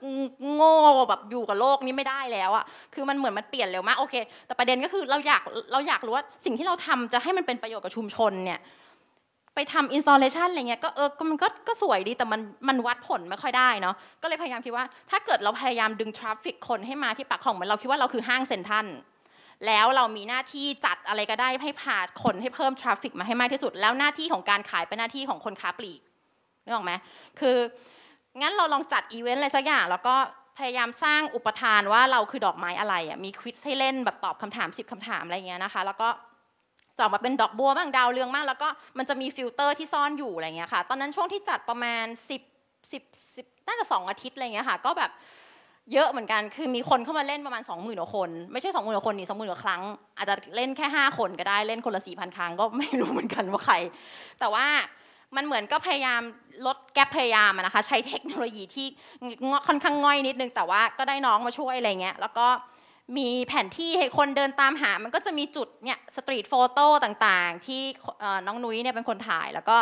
โง่แบบอยู่กับโลกนี้ไม่ได้แล้วอะคือมันเหมือนมันเปลี่ยนเร็วมากโอเคแต่ประเด็นก็คือเราอยากเราอยากรู้ว่าสิ่งที่เราทำจะให้มันเป็นประโยชน์กับชุมชนเนี่ยไปทำอินสตาเลชันอะไรเงี้ยก็เออมันก็ก็สวยดีแต่มันมันวัดผลไม่ค่อยได้เนาะก็เลยพยายามคิดว่า ถ้าเกิดเราพยายามดึงทราฟฟิกคนให้มาที่ปากของเหมือนเราคิดว่าเราคือห้างเซ็นทรัลแล้วเรามีหน้าที่จัดอะไรก็ได้ให้พาคนให้เพิ่มทราฟฟิกมาให้มากที่สุด แล้วหน้าที่ของการขายเป็นหน้าที่ของคนค้าปลีกนึกออกไหมคืองั้นเราลองจัดอีเวนต์อะไรสักอย่าง แล้วก็พยายามสร้างอุปทานว่าเราคือดอกไม้อะไรอ่ะมีควิสให้เล่นแบบตอบคำถาม10 คำถามอะไรเงี้ยนะคะ แล้วก็จอกมาเป็นดอกบัวบ้างดาวเรืองบ้างแล้วก็มันจะมีฟิลเตอร์ที่ซ่อนอยู่อะไรเงี้ยค่ะตอนนั้นช่วงที่จัดประมาณ 10 10 10น่าจะ2อาทิตย์อะไรเงี้ยค่ะ ก็แบบเยอะเหมือนกัน คือมีคนเข้ามาเล่นประมาณ 2 0,000กว่าคน ไม่ใช่2 0,000กว่าคนนี่สองหมื่นกว่าครั้ง อาจจะเล่นแค่ 5 คนก็ได้เล่นคนละสี่พันครั้ง ก็ไม่รู้เหมือนกันว่าใคร แต่ว่ามันเหมือนก็พยายามลดแกลพยายามนะคะใช้เทคโนโลยีที่ค่อนข้างง่อยนิดนึงแต่ว่าก็ได้น้องมาช่วยอะไรเงี้ยแล้วก็มีแผนที่ให้คนเดินตามหา มันก็จะมีจุดเนี่ยสตรีทโฟโต้ต่างๆที่น้องนุ้ยเนี่ยเป็นคนถ่ายแล้วก็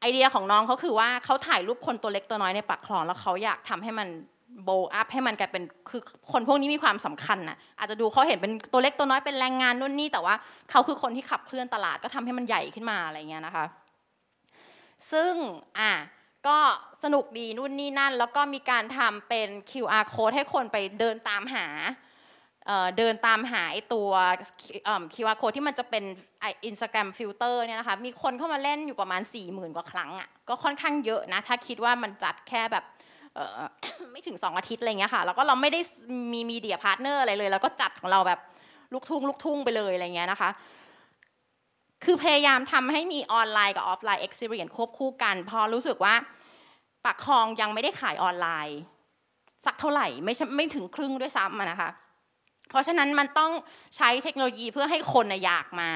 ไอเดียของน้องเขาคือว่าเขาถ่ายรูปคนตัวเล็กตัวน้อยในปากคลองแล้วเขาอยากทำให้มันโบอัพให้มันกลายเป็นคือคนพวกนี้มีความสำคัญนะอาจจะดูเขาเห็นเป็นตัวเล็กตัวน้อยเป็นแรงงานนู่นนี่แต่ว่าเขาคือคนที่ขับเคลื่อนตลาดก็ทำให้มันใหญ่ขึ้นมาอะไรเงี้ยนะคะซึ่งอ่ะก็สนุกดีนู่นนี่นั่นแล้วก็มีการทำเป็น QR code ให้คนไปเดินตามหาเดินตามหาไอตัวคิวอาร์โค้ดที่มันจะเป็นอินสตาแกรมฟิลเตอร์เนี่ยนะคะมีคนเข้ามาเล่นอยู่ประมาณ4 0,000กว่าครั้งอะ่ะก็ค่อนข้างเยอะนะถ้าคิดว่ามันจัดแค่แบบไม่ถึง 2 อาทิตย์อะไรเงี้ยค่ะแล้วก็เราไม่ได้มีมีเดียพาร์ทเนอร์อะไรเลย แล้วก็จัดของเราแบบลูกทุ่งลูกทุ่งไปเลยอะไรเงี้ยนะคะคือพยายามทำให้มีออนไลน์กับออฟไลน์เอ็กซ์เพรียนควบคู่กันพอรู้สึกว่าปักคลองยังไม่ได้ขายออนไลน์ สักเท่าไหร่ไม่ไม่ถึงครึ่งด้วยซ้ำนะคะเพราะฉะนั้นมันต้องใช้เทคโนโลยีเพื่อให้คนอยากมา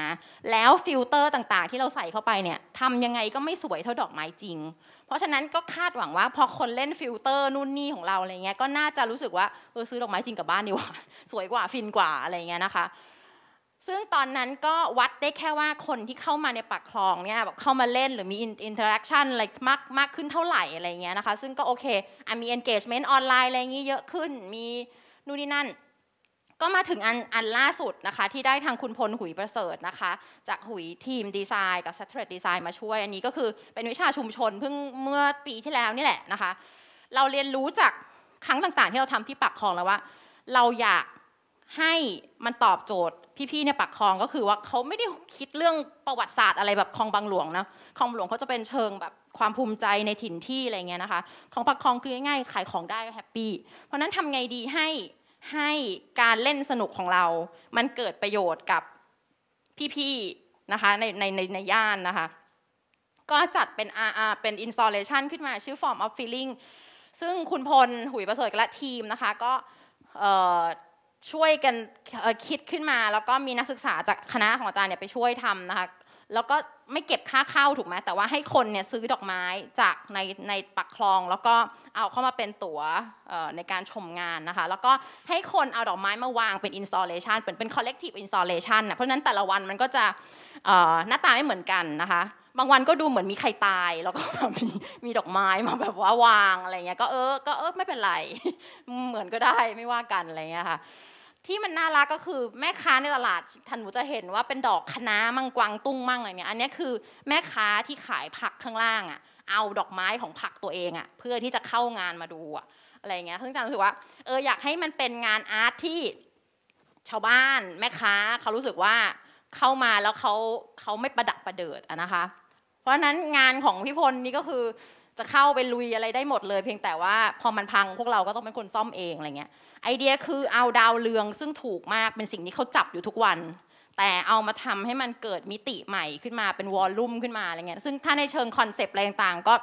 แล้วฟิลเตอร์ต่างๆที่เราใส่เข้าไปเนี่ยทำยังไงก็ไม่สวยเท่าดอกไม้จริงราะฉะนั้นก็คาดหวังว่าพอคนเล่นฟิลเตอร์นู่นนี่ของเราอะไรเงี้ยก็น่าจะรู้สึกว่าเออซื้อดอกไม้จริงกับบ้านดีกว่าสวยกว่าฟินกว่าอะไรเงี้ยนะคะซึ่งตอนนั้นก็วัดได้แค่ว่าคนที่เข้ามาในปากคลองเนี่ยแบบเข้ามาเล่นหรือมีอินเทอร์แอคชั่นอะไรมากมากขึ้นเท่าไหร่อะไรเงี้ยนะคะซึ่งก็โอเคอมีอนเกจเมนต์ออนไลน์อะไรเงี้ยเยอะขึ้นมีนู่นนี่นั่นก็มาถึงอันอันล่าสุดนะคะที่ได้ทางคุณพลหุยประเสริฐนะคะ จากหุยทีมดีไซน์กับ s t r a t ดีไซน์มาช่วยอันนี้ก็คือ เป็นวิชาชุมชนเพิ่งเมื่อปีที่แล้วนี่แหละนะคะ เราเรียนรู้จากครั้งต่างๆ ที่เราทำที่ปักคลองแล้วว่า เราอยากให้มันตอบโจทย์ พี่ๆเนี่ยปักคลองก็คือว่าเขาไม่ได้คิดเรื่องประวัติศาสตร์อะไรแบบคลองบางหลวงนะคลองหลวงเขาจะเป็นเชิงแบบความภูมิใจในถิ่นที่อะไรเงี้ยนะคะของปักคลองคือง่ายๆขายของได้ก็แฮปปี้เพราะนั้นทำไงดีให้ให้การเล่นสนุกของเรา มันเกิดประโยชน์กับพี่ๆ นะคะในในในในย่านนะคะ ก็จัดเป็น RR เป็น installation ขึ้นมา ชื่อ form of feeling ซึ่งคุณพลหุยประเสริฐและทีมนะคะ ก็ช่วยกันคิดขึ้นมา แล้วก็มีนักศึกษาจากคณะของอาจารย์เนี่ยไปช่วยทำนะคะแล้วก็ไม่เก็บค่าเข้าถูกไหมแต่ว่าให้คนเนี่ยซื้อดอกไม้จากในในปักคลอง แล้วก็เอาเข้ามาเป็นตั๋วในการชมงานนะคะ แล้วก็ให้คนเอาดอกไม้มาวางเป็นอินสตาเลชันเป็นเป็นคอลเลกทีฟอินสตาเลชันนะเพราะนั้นแต่ละวันมันก็จะหน้าตาไม่เหมือนกันนะคะ บางวันก็ดูเหมือนมีใครตาย แล้วก็มีมีดอกไม้มาแบบว่าวางอะไรเงี้ยก็เออก็เออไม่เป็นไรเหมือนก็ได้ไม่ว่ากันอะไรเงี้ยค่ะที่มันน่ารักก็คือแม่ค้าในตลาดทันหนูจะเห็นว่าเป็นดอกคะน้ามังกวางตุ้งมั่งอะไรเนี่ยอันนี้คือแม่ค้าที่ขายผักข้างล่างอะ่ะเอาดอกไม้ของผักตัวเองอะ่ะเพื่อที่จะเข้างานมาดูอะ่ะอะไรเงี้ยซึ่งจันรู้สึกว่าเอออยากให้มันเป็นงานอาร์ตที่ชาวบ้านแม่ค้าเขารู้สึกว่าเข้ามาแล้วเขาเขาไม่ประดับประเดิดอะนะคะ เพราะนั้นงานของพี่พลนี่ก็คือจะเข้าไปลุยอะไรได้หมดเลย เพียงแต่ว่าพอมันพังพวกเราก็ต้องเป็นคนซ่อมเองอะไรเงี้ยไอเดียคือเอาดาวเรืองซึ่งถูกมากเป็นสิ่งที่เขาจับอยู่ทุกวัน แต่เอามาทำให้มันเกิดมิติใหม่ขึ้นมาเป็นวอลลุ่มขึ้นมาอะไรเงี้ยซึ่งถ้าในเชิงคอนเซปต์อะไรต่างๆก็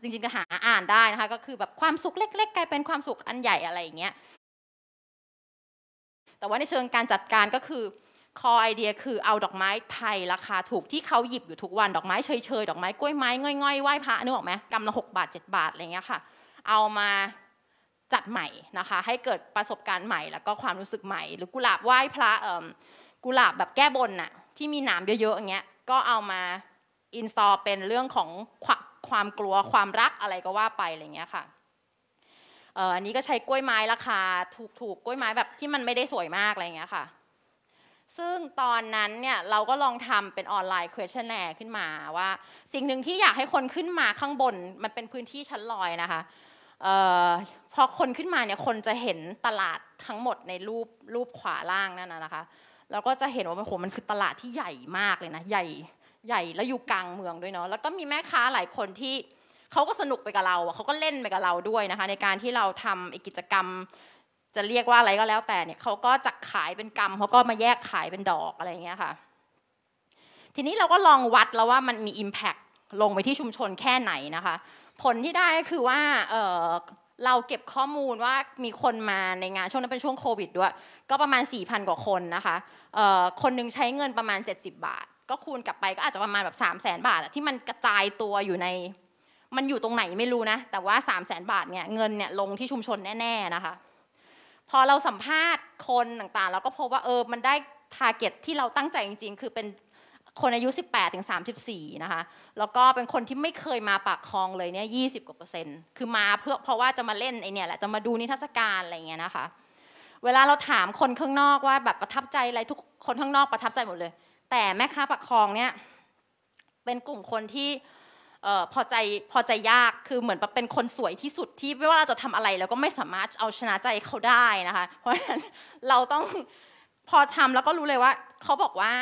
จริงๆก็หาอ่านได้นะคะก็คือแบบความสุขเล็กๆ กลายเป็นความสุขอันใหญ่อะไรอย่างเงี้ยแต่ว่าในเชิงการจัดการก็คือคอไอเดียคือเอาดอกไม้ไทย ราคาถูกที่เขาหยิบอยู่ทุกวันดอกไม้เฉยๆดอกไม้กล้วยไม้ง่อยๆไหว้พระนึกออกไหมกำละหกบาทเจ็ดบาทอะไรเงี้ยค่ะเอามาจัดใหม่นะคะให้เกิดประสบการณ์ใหม่ แล้วก็ความรู้สึกใหม่หรือกุหลาบไหว้พระกุหลาบแบบแก้บนน่ะที่มีหนามเยอะๆอย่างเงี้ยก็เอามาอินสตอลเป็นเรื่องของความกลัวความรักอะไรก็ว่าไปอะไรเงี้ยค่ะอันนี้ก็ใช้กล้วยไม้ราคาถูกๆกล้วยไม้แบบที่มันไม่ได้สวยมากอะไรเงี้ยค่ะ ซึ่งตอนนั้นเนี่ยเราก็ลองทำเป็นออนไลน์ questionnaire ขึ้นมาว่า สิ่งหนึ่งที่อยากให้คนขึ้นมาข้างบนมันเป็นพื้นที่ชั้นลอยนะคะพอคนขึ้นมาเนี่ยคนจะเห็นตลาดทั้งหมดในรูปรูปขวาล่างนั่นนะคะแล้วก็จะเห็นว่าโอ้โหมันคือตลาดที่ใหญ่มากเลยนะ ใหญ่ใหญ่แล้วอยู่กลางเมืองด้วยเนาะแล้วก็มีแม่ค้าหลายคนที่เขาก็สนุกไปกับเราเขาก็เล่นไปกับเราด้วยนะคะ ในการที่เราทำกิจกรรมจะเรียกว่าอะไรก็แล้วแต่เนี่ยเขาก็จะขายเป็นกรรมเขาก็มาแยกขายเป็นดอกอะไรอย่างเงี้ยค่ะ ทีนี้เราก็ลองวัดแล้วว่ามันมี Impact ลงไปที่ชุมชนแค่ไหนนะคะ ผลที่ได้ก็คือว่าเราเก็บข้อมูลว่ามีคนมาในงานช่วงนั้นเป็นช่วงโควิด ด้วย ก็ประมาณ4,000กว่าคนนะคะคนนึงใช้เงินประมาณ 70 บาท ก็คูณกลับไปก็อาจจะประมาณแบบ3 0 0แสนบาทที่มันกระจายตัวอยู่ใน มันอยู่ตรงไหนไม่รู้นะ แต่ว่า 3 0 0แสนบาทเนี่ยเงินเนี่ยลงที่ชุมชนแน่ ๆนะคะ พอเราสัมภาษณ์คนต่างๆ เราก็พบว่าเออมันได้ทาร์เก็ตที่เราตั้งใจจริงๆ คือเป็นคนอายุ18ถึง34นะคะ แล้วก็เป็นคนที่ไม่เคยมาปากคลองเลยเนี่ย20กว่าเปอร์เซ็นต์คือมาเพื่อเพราะว่าจะมาเล่นไอเนี่ยแหละ จะมาดูนิทรรศการอะไรเงี้ยนะคะ เวลาเราถามคนข้างนอกว่าแบบประทับใจอะไรทุกคนข้างนอกประทับใจหมดเลย แต่แม่ค้าปากคลองเนี่ยเป็นกลุ่มคนที่พอใจพอใจยาก คือเหมือนเป็นคนสวยที่สุดที่ไม่ว่าเราจะทำอะไรแล้วก็ไม่สามารถเอาชนะใจเขาได้นะคะ เพราะฉะนั้นเราต้องพอทำแล้วก็รู้เลยว่าเขาบอกว่า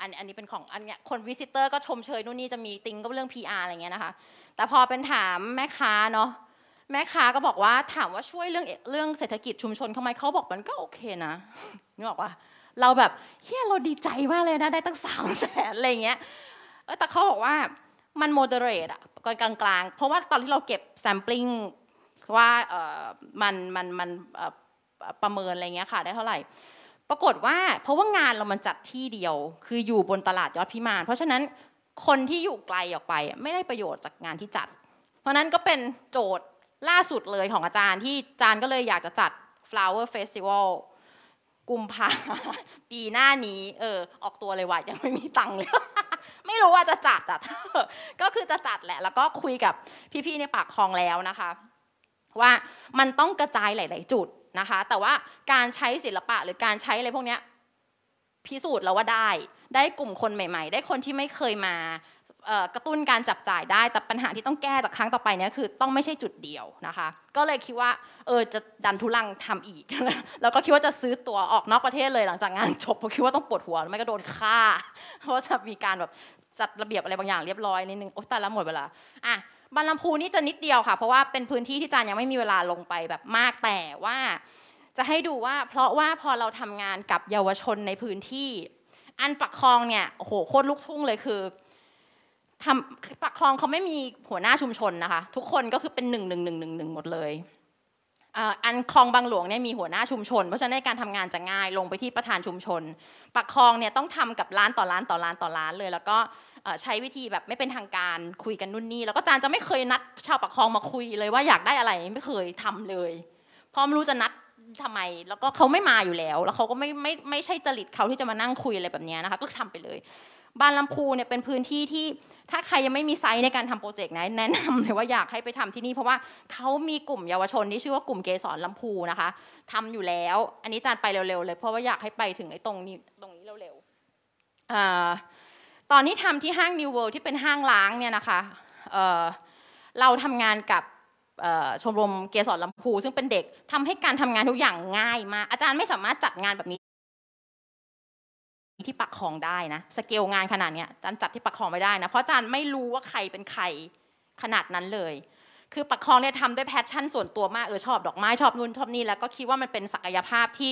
อันนี้เป็นของอันเนี้ยคนวิสิเตอร์ก็ชมเชยนู่นนี่จะมีติงก็เรื่อง PR อะไรเงี้ยนะคะ แต่พอเป็นถามแม่ค้าเนาะแม่ค้าก็บอกว่าถามว่าช่วยเรื่องเรื่องเศรษฐกิจชุมชนเขาไหมเขาบอกมันก็โอเคนะนึกออกว่าเราแบบเฮียเราดีใจมากเลยนะได้ตั้งสามแสนอะไรเงี้ยแต่เขาบอกว่ามันโมเดเรตอะกลาง ๆ เพราะว่าตอนที่เราเก็บแซมปลิ้งว่ามันมันมันประเมินอะไรเงี้ยค่ะ ได้เท่าไหร่ปรากฏว่า เพราะว่างานเรามันจัดที่เดียวคืออยู่บนตลาดยอดพิมานเพราะฉะนั้นคนที่อยู่ไกลออกไปไม่ได้ประโยชน์จากงานที่จัด เพราะนั้นก็เป็นโจทย์ล่าสุดเลยของอาจารย์ ที่อาจารย์ก็เลยอยากจะจัด flower festival กุมภาปีหน้านี้ เออ ออกตัวเลยว่ายังไม่มีตังค์เลย ไม่รู้ว่าจะจัดอ่ะก็คือจะจัดแหละ แล้วก็คุยกับพี่ๆในปากคลองแล้วนะคะ ว่ามันต้องกระจายหลายๆจุดนะคะแต่ว่าการใช้ศิลปะหรือการใช้อะไรพวกนี้พิสูจน์แล้วว่าได้ ได้กลุ่มคนใหม่ ๆ ได้คนที่ไม่เคยมากระตุ้นการจับจ่ายได้แต่ปัญหาที่ต้องแก้จากครั้งต่อไปนี้คือ ต้องไม่ใช่จุดเดียวนะคะ ก็เลยคิดว่าเออจะดันทุลังทำอีก แล้วก็คิดว่าจะซื้อตั๋วออกนอกประเทศเลยหลังจากงานจบเพราะคิดว่าต้องปวดหัว ไม่ก็โดนฆ่า เพราะจะมีการแบบจัดระเบียบอะไรบางอย่างเรียบร้อยนิดนึงโอ้แต่ละหมดเวลาอ่ะบานลำพูนี่จะนิดเดียวค่ะ เพราะว่าเป็นพื้นที่ที่จานยังไม่มีเวลาลงไปแบบมากแต่ว่าจะให้ดูว่าเพราะว่าพอเราทำงานกับเยาวชนในพื้นที่ อันปักคลองเนี่ยโหโคตรลูกทุ่งเลยคือทำปักคลองเขาไม่มีหัวหน้าชุมชนนะคะทุกคนก็คือเป็นหนึ่งหนึ่งหนึ่งหนึ่งหนึ่งหมดเลยอันคลองบางหลวงเนี่ยมีหัวหน้าชุมชน เพราะฉะนั้นการทำงานจะง่ายลงไปที่ประธานชุมชนปักคลองเนี่ยต้องทำกับร้านต่อร้านต่อร้านต่อร้านเลย แล้วก็ใช้วิธีแบบไม่เป็นทางการคุยกันนู่นนี่แล้วก็จานจะไม่เคยนัดชาวปากคลองมาคุยเลย ว่าอยากได้อะไรไม่เคยทำเลยพร้อมรู้จะนัดทำไม แล้วก็เขาไม่มาอยู่แล้ว แล้วเขาก็ไม่ไม่ไม่ใช่จริตเขาที่จะมานั่งคุยอะไรแบบนี้นะคะก็ทำไปเลย บ้านลำพูเนี่ยเป็นพื้นที่ที่ ถ้าใครยังไม่มีไซต์ในการทำโปรเจกต์นะ แนะนำเลยว่าอยากให้ไปทำที่นี่เพราะว่าเขามีกลุ่มเยาวชนที่ชื่อว่ากลุ่มเกสรลำพูนะคะ ทำอยู่แล้ว อันนี้จานไปเร็วๆเลย เพราะว่าอยากให้ไปถึงไอ้ตรงนี้ตรงนี้เร็วๆอ่าตอนที่ทำที่ห้าง New World ที่เป็นห้างล้างเนี่ยนะคะเเราทำงานกับชมรมเกสรลำพูซึ่งเป็นเด็กทำให้การทำงานทุกอย่างง่ายมากอาจารย์ไม่สามารถจัดงานแบบนี้ ที่ปักคองได้นะสเกลงานขนาดนี้อาจารย์จัดที่ปักคองไม่ได้นะเพราะอาจารย์ไม่รู้ว่าใครเป็นใครขนาดนั้นเลย คือปักคองเนี่ยทำด้วยแพชชั่นส่วนตัวมากเออชอบดอกไม้ชอบนู่นชอบนี่แล้วก็คิดว่ามันเป็นศักยภาพที่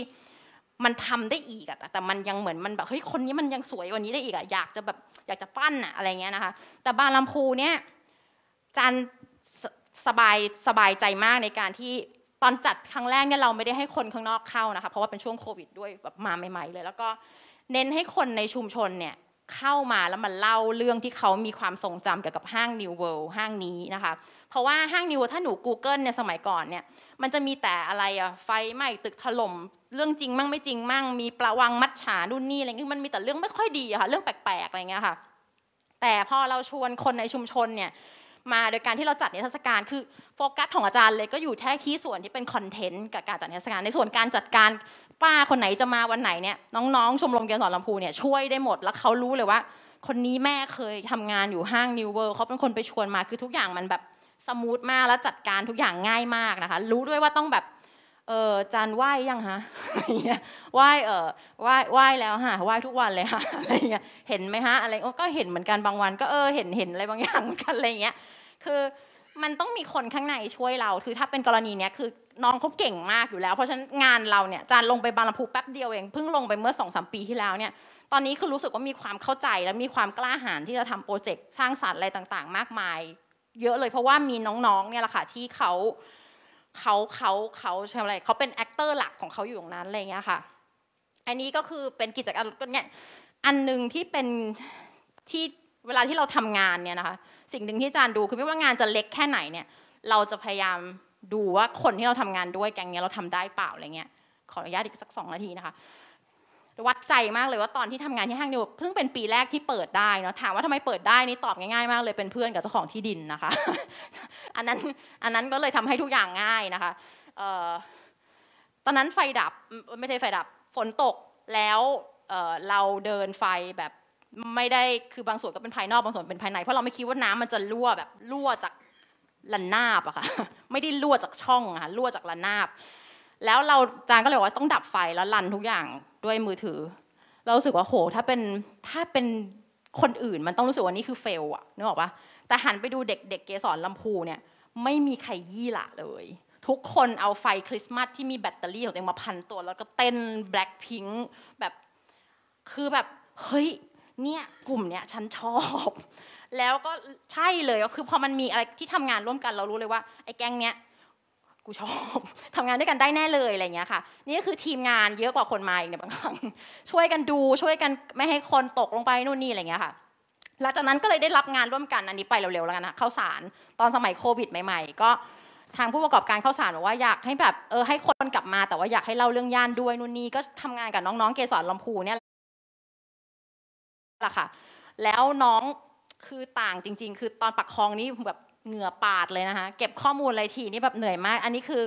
มันทำได้อีกอะแต่แต่มันยังเหมือนมันแบบเฮ้ยคนนี้มันยังสวยกว่านี้ได้อีกอะอยากจะแบบอยากจะปั้นอะอะไรเงี้ยนะคะแต่บางลำพูเนี่ยจันสบายสบายใจมากในการที่ตอนจัดครั้งแรกเนี่ยเราไม่ได้ให้คนข้างนอกเข้านะคะเพราะว่าเป็นช่วงโควิด ด้วยแบบมาใหม่ๆเลยแล้วก็เน้นให้คนในชุมชนเนี่ยเข้ามาแล้วมันเล่าเรื่องที่เขามีความทรงจำเกี่ยวกับห้าง New World ห้างนี้นะคะเพราะว่าห้าง New World ถ้าหนู Google เนี่ยสมัยก่อนเนี่ยมันจะมีแต่อะไรอะไฟไหม้ตึกถล่มเรื่องจริงมั่งไม่จริงมั่งมีประวังมัดฉานู่นนี่อะไรเงี้ยมันมีแต่เรื่องไม่ค่อยดีอะค่ะ เรื่องแปลกๆอะไรเงี้ยค่ะ แต่พอเราชวนคนในชุมชนเนี่ย มาโดยการที่เราจัดนิทรรศการคือโฟกัสของอาจารย์เลยก็อยู่แค่ที่ส่วนที่เป็นคอนเทนต์กับการจัดนิทรรศการในส่วนการจัดการป้าคนไหนจะมาวันไหนเนี่ย น้องๆชมรมเกียรติสอนลำพูเนี่ยช่วยได้หมด แล้วเขารู้เลยว่า คนนี้แม่เคยทำงานอยู่ห้างนิวเวิร์เขาเป็นคนไปชวนมาคือทุกอย่างมันแบบสมูทมากแล้วจัดการทุกอย่างง่ายมากนะคะ รู้ด้วยว่าต้องแบบเออจันไหวยังฮะอะไรเงี้ยไหวเออไหวไหวแล้วฮะไหวทุกวันเลยฮะอะไรเงี้ยเห็นไหมฮะ อะไรก็เห็นเหมือนกันบางวัน ก็เออเห็นเห็นอะไรบางอย่างกันอะไรเงี้ยคือมันต้องมีคนข้างในช่วยเราคือถ้าเป็นกรณีเนี้ยคือน้องเขาเก่งมากอยู่แล้ว เพราะฉะนั้นงานเราเนี่ยจันลงไปบางลำพูแป๊บเดียวเองเพิ่งลงไปเมื่อสองสามปีที่แล้วเนี่ย ตอนนี้คือรู้สึกว่ามีความเข้าใจและมีความกล้าหาญที่จะทำโปรเจกต์สร้างสรรค์อะไรต่างๆ มากมาย เยอะเลยเพราะว่ามีน้องๆ เนี่ยแหละค่ะที่เขาเขาเขาเขาใช่ไหมเขาเป็นแอคเตอร์หลักของเขาอยู่ตรงนั้นอะไรเงี้ยค่ะ อันนี้ก็คือเป็นกิจกรรมเนี่ยอันหนึ่งที่เป็นที่เวลาที่เราทำงานเนี่ยนะคะ สิ่งหนึ่งที่อาจารย์ดูคือไม่ว่างานจะเล็กแค่ไหนเนี่ย เราจะพยายามดูว่าคนที่เราทำงานด้วยแกงเนี้ยเราทำได้เปล่าอะไรเงี้ย ขออนุญาตอีกสักสองนาทีนะคะวัดใจมากเลยว่าตอนที่ทำงานที่ห้างนิวเพิ่งเป็นปีแรกที่เปิดได้เนาะถามว่าทำไมเปิดได้นี่ตอบง่ายๆมาก เลยเป็นเพื่อนกับเจ้าของที่ดินนะคะ อันนั้นอันนั้นก็เลยทำให้ทุกอย่างง่ายนะคะตอนนั้นไฟดับไม่ใช่ไฟดับฝนตกแล้วเราเดินไฟแบบ ไม่ได้คือบางส่วนก็เป็นภายนอกบางส่วนเป็นภายในเพราะเราไม่คิดว่าน้ำมันจะรั่วแบบรั่วจากระนาบอะค่ะไม่ได้รั่วจากช่องค่ะรั่วจากระนาบแล้วเราจางก็เลยว่าต้องดับไฟแล้วรันทุกอย่างด้วยมือถือ เราสึกว่าโห ถ้าเป็นถ้าเป็นคนอื่นมันต้องรู้สึกว่านี่คือเฟลอะนึกออกปะแต่หันไปดูเด็กเด็กเกสรลำพูเนี่ยไม่มีใครยี่หละเลย ทุกคนเอาไฟคริสต์มาสที่มีแบตเตอรี่ของตัวเองมาพันตัว แล้วก็เต้นแบล็คพิงค์แบบคือแบบเฮ้ย เนี่ยกลุ่มเนี้ยฉันชอบ แล้วก็ใช่เลยก็คือพอมันมีอะไรที่ทำงานร่วมกันเรารู้เลยว่า ไอ้แก๊งเนี้ยกูชอบทำงานด้วยกันได้แน่เลยอะไรเงี้ยค่ะ นี่ก็คือทีมงานเยอะกว่าคนมาอีกเนี่ยบางครั้ง ช่วยกันดู ช่วยกันไม่ให้คนตกลงไปนู่นนี่อะไรเงี้ยค่ะหลังจากนั้นก็เลยได้รับงานร่วมกันอันนี้ไปเร็วๆแล้วกันนะเข้าสารตอนสมัยโควิดใหม่ๆ ก็ทางผู้ประกอบการเข้าสารบอกว่าอยากให้แบบเออให้คนกลับมาแต่ว่าอยากให้เล่าเรื่องย่านด้วยนู่นนี่ก็ทำงานกับน้องๆเกสรลำพูเนี่ยแหละค่ะ แล้วน้องคือต่างจริง ๆ คือตอนปักคลองนี่แบบเหงื่อปาดเลยนะคะเก็บข้อมูลอะไรทีนี่แบบเหนื่อยมากอันนี้คือ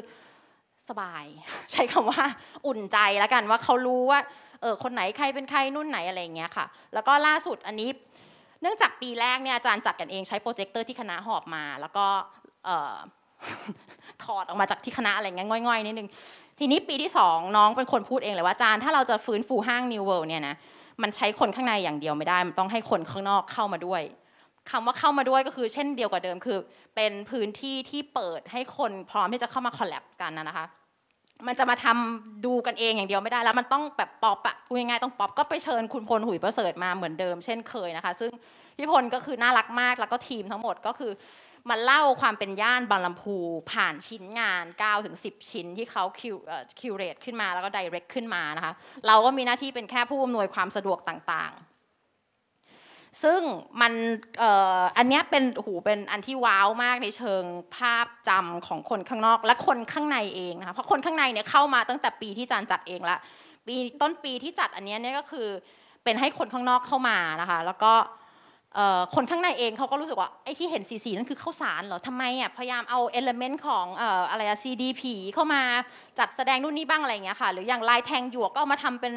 สบาย ใช้คำว่าอุ่นใจแล้วกันว่าเขารู้ว่าเออคนไหนใครเป็นใครนุ่นไหนอะไรอย่างเงี้ยค่ะแล้วก็ล่าสุดอันนี้เนื่องจากปีแรกเนี่ยอาจารย์จัดกันเองใช้โปรเจคเตอร์ที่คณะหอบมา แล้วก็ถอดออกมาจากที่คณะอะไรเงี้ยง่อยๆนิดนึงทีนี้ปีที่สองน้องเป็นคนพูดเองเลยว่าอาจารย์ถ้าเราจะฟื้นฟูห้างนิวเวิลด์เนี่ยนะมันใช้คนข้างในอย่างเดียวไม่ได้มันต้องให้คนข้างนอกเข้ามาด้วยคำว่าเข้ามาด้วยก็คือเช่นเดียวกับเดิมคือ เป็นพื้นที่ที่เปิดให้คนพร้อมที่จะเข้ามาคอลแลบกันนะคะ มันจะมาทำดูกันเองอย่างเดียวไม่ได้แล้ว มันต้องแบบป๊อปอะพูดง่ายๆต้องป๊อปก็ไปเชิญคุณพลหุยประเสริฐมาเหมือนเดิมเช่นเคยนะคะ ซึ่งพี่พลก็คือน่ารักมากแล้วก็ทีมทั้งหมดก็คือมาเล่าความเป็นย่านบางลำพูผ่านชิ้นงาน9ถึง10ชิ้นที่เขาคิวคิวเรตขึ้นมาแล้วก็ไดเรกขึ้นมานะคะเราก็มีหน้าที่เป็นแค่ผู้อำนวยความสะดวกต่างๆซึ่งมันอันนี้เป็นหูเป็นอันที่ว้าวมากในเชิงภาพจำของคนข้างนอก และคนข้างในเองนะคะเพราะคนข้างในเนี่ยเข้ามาตั้งแต่ปีที่จานจัดเองละปีต้นปีที่จัดอันนี้เนี่ยก็คือเป็นให้คนข้างนอกเข้ามานะคะ แล้วก็คนข้างในเองเขาก็รู้สึกว่าไอ้ที่เห็นสีสีนั่นคือข้าวสารเหรอทำไมอ่ะพยายามเอาเอลเมนต์ของอะไรอะซีดีผีเข้ามาจัดแสดงนู่นนี่บ้างอะไรเงี้ยค่ะ หรืออย่างลายแทงหยวกก็เอามาทำเป็น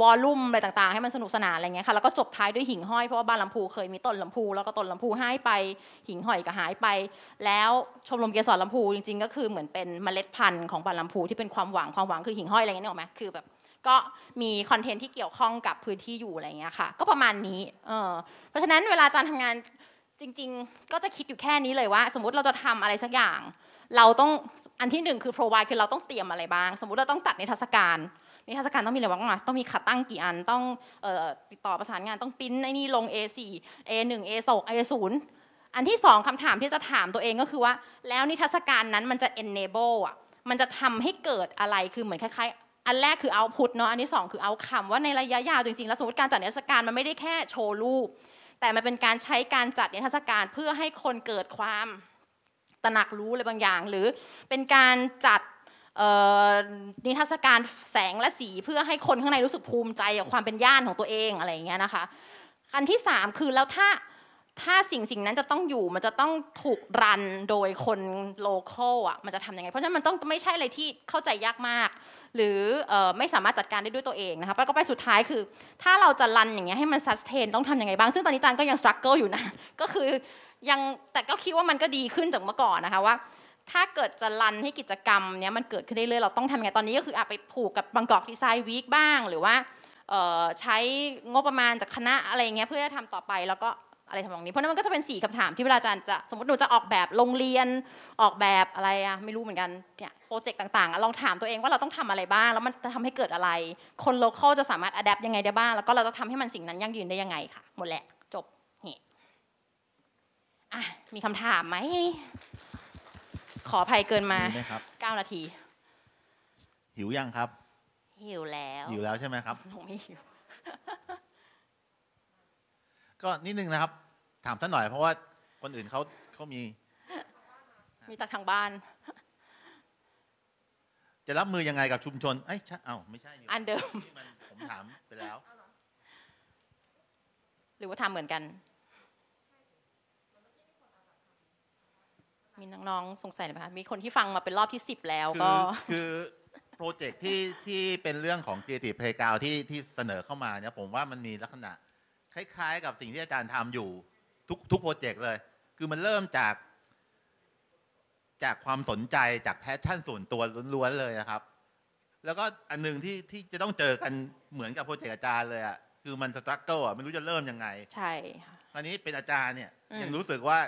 วอลลุ่มอะไรต่างๆ ให้มันสนุกสนานอะไรเงี้ยค่ะ แล้วก็จบท้ายด้วยหิ่งห้อย เพราะว่าบ้านลำพูเคยมีต้นลำพู แล้วก็ต้นลำพูหายไปหิ่งห้อยก็หายไป แล้วชมรมเกสรลำพูจริงๆ ก็คือเหมือนเป็นเมล็ดพันธุ์ของบ้านลำพูที่เป็นความหวัง ความหวังคือหิ่งห้อยอะไรเงี้ยนึกออกไหมคือแบบก็มีคอนเทนต์ที่เกี่ยวข้องกับพื้นที่อยู่อะไรเงี้ยค่ะ ก็ประมาณนี้เออเพราะฉะนั้นเวลาอาจารย์ทำงานจริงๆ ก็จะคิดอยู่แค่นี้เลยว่า สมมติเราจะทำอะไรสักอย่าง เราต้องอันที่หนึ่งคือ provide คือเราต้องเตรียมอะไรบ้าง สมมติเราต้องตัดนทศการนิทรรศการต้องมีอะไรบ้างอต้องมีขัดตั้งกี่อันต้องติดต่อประสานงานต้องปิ้นไอ้นี่ลง A4 A1 A6 A0 อันที่สองคำถามที่จะถามตัวเองก็คือว่า แล้วนิทรรศการนั้นมันจะ enable อ่ะมันจะทำให้เกิดอะไรคือเหมือนคล้ายๆอันแรกคือเอาพุทเนาะอันที่2คือเอาคำว่าในระยะยาวจริงๆแล้วสมมติการจัดนิทรรศการมันไม่ได้แค่โชว์รูปแต่มันเป็นการใช้การจัดนิทรรศการเพื่อให้คนเกิดความตระหนักรู้อะไรบางอย่าง หรือเป็นการจัดนิทรรศการแสงและสีเพื่อให้คนข้างในรู้สึกภูมิใจกับความเป็นย่านของตัวเองอะไรอย่างเงี้ยนะคะอันที่3คือแล้วถ้าถ้าสิ่งสิ่งนั้นจะต้องอยู่มันจะต้องถูกรันโดยคนโลเคอลอ่ะมันจะทำยังไงเพราะฉะนั้นมันต้องไม่ใช่อะไรที่เข้าใจยากมาก หรือไม่สามารถจัดการได้ด้วยตัวเองนะคะแล้วก็ไปสุดท้ายคือ ถ้าเราจะรันอย่างเงี้ยให้มันซัสเทนต้องทำยังไงบ้างซึ่งตอนนี้ตานก็ยังสครัลเกิลอยู่นะก็คือยังแต่ก็คิดว่ามันก็ดีขึ้นจากเมื่อก่อนนะคะว่าถ้าเกิดจะรันให้กิจกรรมเนี้ยมันเกิดขึ้นเรื่อยๆเราต้องทำยังไงตอนนี้ก็คืออาไปผูกกับบางกอกดีไซน์วีคบ้าง หรือว่าใช้งบประมาณจากคณะอะไรเงี้ยเพื่อทำต่อไปแล้วก็อะไรทำนองนี้เพราะนั้นมันก็จะเป็น4คำถามที่เวลาอาจารย์จะสมมติหนูจะออกแบบโรงเรียนออกแบบอะไรอะไม่รู้เหมือนกันเนี่ยโปรเจกต์ต่างๆลองถามตัวเองว่าเราต้องทำอะไรบ้างแล้วมันจะทำให้เกิดอะไร คนโลเคอลจะสามารถอัดแอปยังไงได้บ้าง แล้วก็เราจะทำให้มันสิ่งนั้นยั่งยืนได้ยังไงค่ะหมดแหละจบเฮ้อ่ะมีคำถามไหมขออภัยเกินมาเก้านาที หิวยังครับ หิวแล้ว หิวแล้วใช่ไหมครับผมไม่หิวก็นิดนึงนะครับ ถามท่านหน่อยเพราะว่าคนอื่นเขาเขามี มีตักทางบ้าน จะรับมือยังไงกับชุมชนเอ้ยเอ้าไม่ใช่ อันเดิมผมถามไปแล้ว หรือว่าทำเหมือนกันมีน้องๆ สงสัยไหมคะมีคนที่ฟังมาเป็นรอบที่ 10 แล้วก็ คือ โปรเจกต์ที่ที่เป็นเรื่องของ Creative Playground ที่ที่เสนอเข้ามาเนี่ยผมว่ามันมีลักษณะ คล้ายๆกับสิ่งที่อาจารย์ทำอยู่ ทุกทุกโปรเจกต์เลย คือมันเริ่มจาก จากความสนใจจากแพชชั่นส่วนตัวล้วนๆเลยนะครับ แล้วก็อันหนึ่งที่ที่จะต้องเจอกันเหมือนกับโปรเจกต์อาจารย์เลยอะคือมันสตรัคเกิลอะไม่รู้จะเริ่มยังไง ใช่ค่ะอันนี้เป็นอาจารย์เนี่ยยังรู้สึกว่า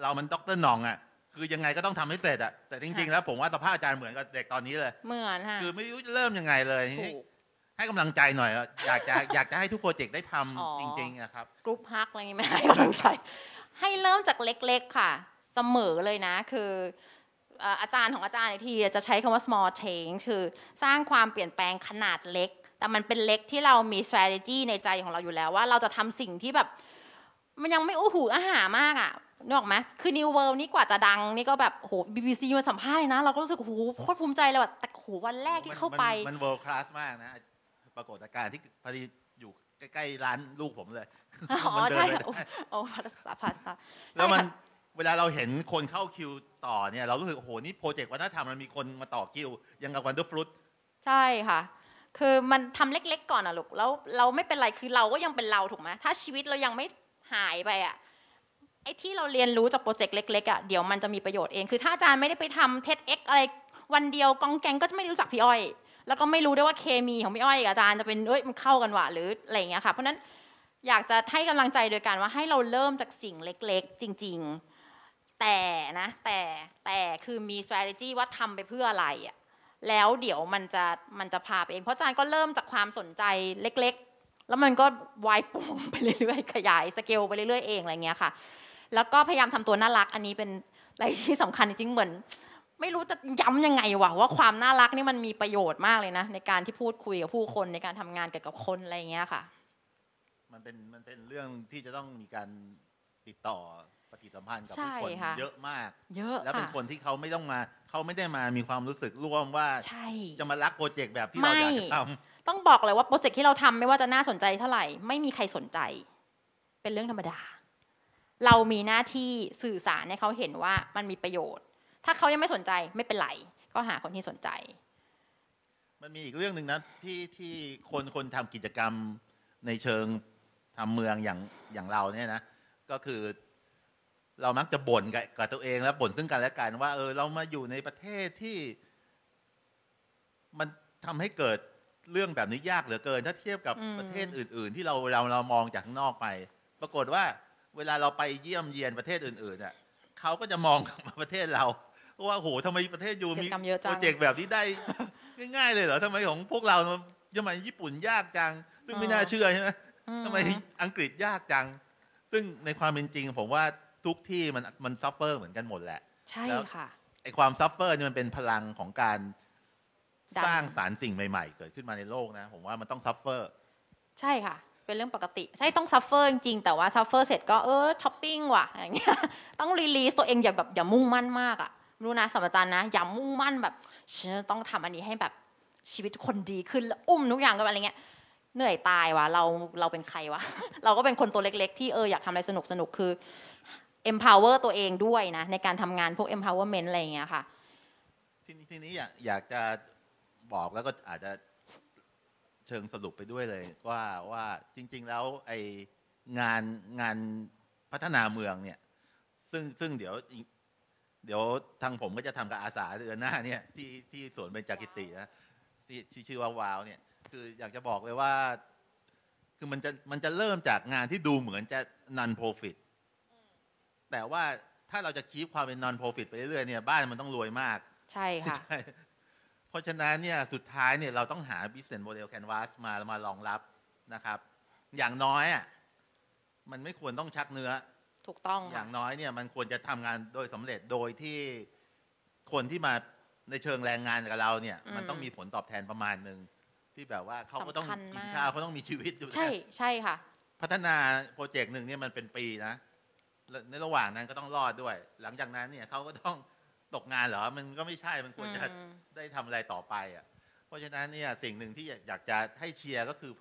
เรามันด็อกเตอร์หนองอ่ะ คือยังไงก็ต้องทำให้เสร็จอ่ะ แต่จริงๆ แล้วผมว่าสภาพอาจารย์เหมือนกับเด็กตอนนี้เลย เหมือนค่ะ คือไม่รู้จะเริ่มยังไงเลย ให้กำลังใจหน่อย อยากจะอยากจะให้ทุกโปรเจกต์ได้ทำจริงๆนะครับ กรุ๊ปฮักอะไรงี้ไไม่ให้กำลังใจ ให้เริ่มจากเล็ก ๆ ค่ะ เสมอเลยนะ คืออาจารย์ของอาจารย์ทีจะใช้คำว่า small change คือสร้างความเปลี่ยนแปลงขนาดเล็ก แต่มันเป็นเล็กที่เรา มี strategy ในใจของเราอยู่แล้ว ว่าเราจะทำสิ่งที่แบบ มันยังไม่อู้หูอาหามากอะ่ะนึกออกไหมคือ New World นี่กว่าจะดัง นี่ก็แบบโห BBC มาสัมภาษณ์นะ เราก็รู้สึกโห โคตรภูมิใจเลยว่าแต่โห วันแรกที่เข้าไป มันเวิร์ c คลาสมากนะ ปรากฏการณ์ที่พอดีอยู่ใกล้ๆร้านลูกผมเลยอ๋อใช่โอ้ภาษาภาษาแล้วมัน เวลาเราเห็นคนเข้าคิวต่อเนี่ย เรารู้สึกโโหนี่โปรเจกต์วัฒนธรรมมันมีคนมาต่อคิวยังกับวันเดอร์ฟลุตใช่ค่ะ คือมันทำเล็กๆ ก่อนอะลูก แล้วเราไม่เป็นไร คือเราก็ยังเป็นเราถูกไหมถ้าชีวิตเรายังไม่หายไปอะไอ้ที่เราเรียนรู้จากโปรเจกต์เล็กๆอะ่ะเดี๋ยวมันจะมีประโยชน์เองคือถ้าอาจารย์ไม่ได้ไปทำเทสเอ็กอะไรวันเดียวกองแกงก็จะไม่รู้จักพี่อ้อย แล้วก็ไม่รู้ได้ว่าเคมีของพี่อ้อยกับอาจารย์จะเป็นเอ้ยมันเข้ากันวะหรืออะไรอย่างเงี้ยค่ะ เพราะนั้นอยากจะให้กำลังใจโดยการว่าให้เราเริ่มจากสิ่งเล็ก ๆ จริง ๆ แต่นะ แต่แต่คือมี strategy ว่าทำไปเพื่ออะไรอ่ะแล้วเดี๋ยวมันจะมันจะพาไปเองเพราะอาจารย์ก็เริ่มจากความสนใจเล็กๆ แล้วมันก็วายปุ่มไปเรื่อยๆขยายสเกลไปเรื่อยๆเองอะไรเงี้ยค่ะแล้วก็พยายามทำตัวน่ารัก อันนี้เป็นอะไรที่สำคัญจริงเหมือน ไม่รู้จะย้ำยังไงวะ ว่าความน่ารักนี่มันมีประโยชน์มากเลยนะในการที่พูดคุยกับผู้คนในการทำงานเกี่ยวกับคนอะไรเงี้ยค่ะ มันเป็นมันเป็นเรื่องที่จะต้องมีการติดต่อปฏิสัมพันธ์กับคนเยอะมากเยอะ แล้วเป็นคนที่เขาไม่ต้องมาเขาไม่ได้มามีความรู้สึกร่วมว่าจะมารักโปรเจกต์แบบที่เราอยากจะทำต้องบอกเลยว่าโปรเจกต์ที่เราทำไม่ว่าจะน่าสนใจเท่าไหร่ไม่มีใครสนใจ เป็นเรื่องธรรมดาเรามีหน้าที่สื่อสารให้เขาเห็นว่ามันมีประโยชน์ ถ้าเขายังไม่สนใจไม่เป็นไรก็หาคนที่สนใจ มันมีอีกเรื่องหนึ่งนะที่ที่คนคนทำกิจกรรมในเชิงทำเมืองอย่างอย่างเราเนี่ยนะก็คือเรามักจะบ่นกับกับตัวเองแล้วบ่นซึ่งกันและกันว่าเออเรามาอยู่ในประเทศที่ มันทำให้เกิดเรื่องแบบนี้ยากเหลือเกิน ถ้าเทียบกับประเทศอื่น ๆ ที่เราเราเรามองจากนอกไป ปรากฏว่าเวลาเราไปเยี่ยมเยียนประเทศอื่น ๆอ่ะเขาก็จะมองกลับมาประเทศเรา ว่าโหทำไมประเทศยูมีโปรเจกต์แบบนี้ได้ ง่าย ๆ เลยเหรอทำไมของพวกเราทำไมญี่ปุ่นยากจัง ซึ่งไม่น่าเชื่อใช่ไหมทำไมอังกฤษยากจัง ซึ่งในความเป็นจริงผมว่าทุกที่มันมันซัฟเฟอร์ เหมือนกันหมดแหละ ใช่ค่ะไอความซัฟเฟอร์นี่มันเป็นพลังของการสร้างสารสิ่งใหม่ๆ เกิดขึ้นมาในโลกนะ ผมว่ามันต้องซัฟเฟอร์ ใช่ค่ะเป็นเรื่องปกติใช่ต้องซัฟเฟอร์จริงแต่ว่าซัฟเฟอร์เสร็จก็เออช้อปปิ้งว่ะอย่างเงี้ยต้องรีลีสตัวเองอย่าแบบอย่ามุ่งมั่นมากอ่ะรู้นะสมจารย์นะอย่ามุ่งมั่นแบบฉันต้องทำอันนี้ให้แบบชีวิตคนดีขึ้นอุ้มทุกอย่างกันอะไรเงี้ยเหนื่อยตายว่ะเราเราเป็นใครวะเราก็เป็นคนตัวเล็กๆที่เอออยากทำอะไรสนุกสนุกคือ empower ตัวเองด้วยนะในการทำงานพวก empowerment อะไรอย่างเงี้ยค่ะทีนี้ทีนี้อยากอยากจะบอกแล้วก็อาจจะเชิงสรุปไปด้วยเลยว่าว่าจริง ๆ แล้วไองานงานพัฒนาเมืองเนี่ย ซึ่งซึ่งเดี๋ยวเดี๋ยวทางผมก็จะทำกับอาสาเดือนหน้า เนี่ยที่ที่สวนเป็นจกิตินะที่ชื่อว่าวาวเนี่ย คืออยากจะบอกเลยว่า คือมันจะมันจะเริ่มจากงานที่ดูเหมือนจะ non profit แต่ว่าถ้าเราจะคีบความเป็น non profit ไปเรื่อยๆเนี่ย บ้านมันต้องรวยมาก ใช่ค่ะเพราะฉะนั้นเนี่ยสุดท้ายเนี่ยเราต้องหา business model canvas มามารองรับนะครับ อย่างน้อยอ่ะมันไม่ควรต้องชักเนื้อถูกต้องอย่างน้อยเนี่ย มันควรจะทำงานโดยสำเร็จโดยที่คนที่มาในเชิงแรงงานกับเรา เนี่ย มันต้องมีผลตอบแทนประมาณหนึ่งที่แบบว่าเขาก็ต้องกินข้าวเขาต้องมีชีวิตอยู่ ใช่ใช่ค่ะ พัฒนาโปรเจกต์หนึ่งเนี่ยมันเป็นปีนะ ในระหว่างนั้นก็ต้องรอดด้วย หลังจากนั้นเนี่ยเขาก็ต้องตกงานเหรอมันก็ไม่ใช่มันควรจะได้ทำอะไรต่อไป อ่ะ เพราะฉะนั้นเนี่ยสิ่งหนึ่งที่อยากจะให้เชียร์ก็คือ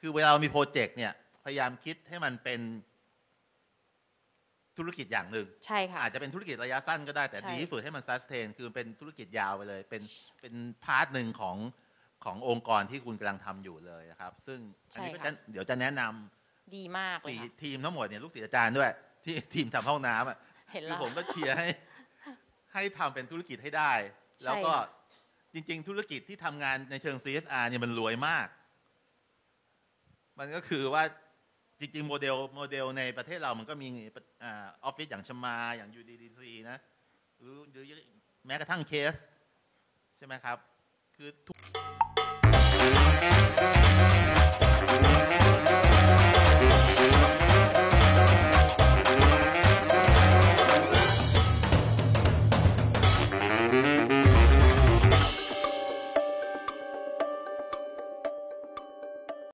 คือเวลาเรามีโปรเจกต์เนี่ย พยายามคิดให้มันเป็น ธุรกิจอย่างหนึ่งใช่ค่ะอาจจะเป็นธุรกิจระยะสั้นก็ได้แต่ดีที่สุดให้มันซัสเทนคือเป็นธุรกิจยาวไปเลย เป็นเป็นพาร์ทหนึ่งของขององค์กรที่คุณกำลังทำอยู่เลยครับ ซึ่งอันนี้ก็จะเดี๋ยวจะแนะนำดีมากสี่ทีมทั้งหมดเนี่ยลูกศิษย์อาจารย์ด้วยที่ทีมทำห้องน้ำอ่ะคือผมก็เชียร์ให้ให้ทำเป็นธุรกิจให้ได้ แล้วก็จริงๆ ธุรกิจที่ทำงานในเชิง CSR เนี่ยมันรวยมาก มันก็คือว่าจริงๆ โมเดลโมเดลในประเทศเรามันก็มีออฟฟิศอย่างชมาอย่าง UDDC นะหรือหรือแม้กระทั่งเคสใช่ไหมครับ คือ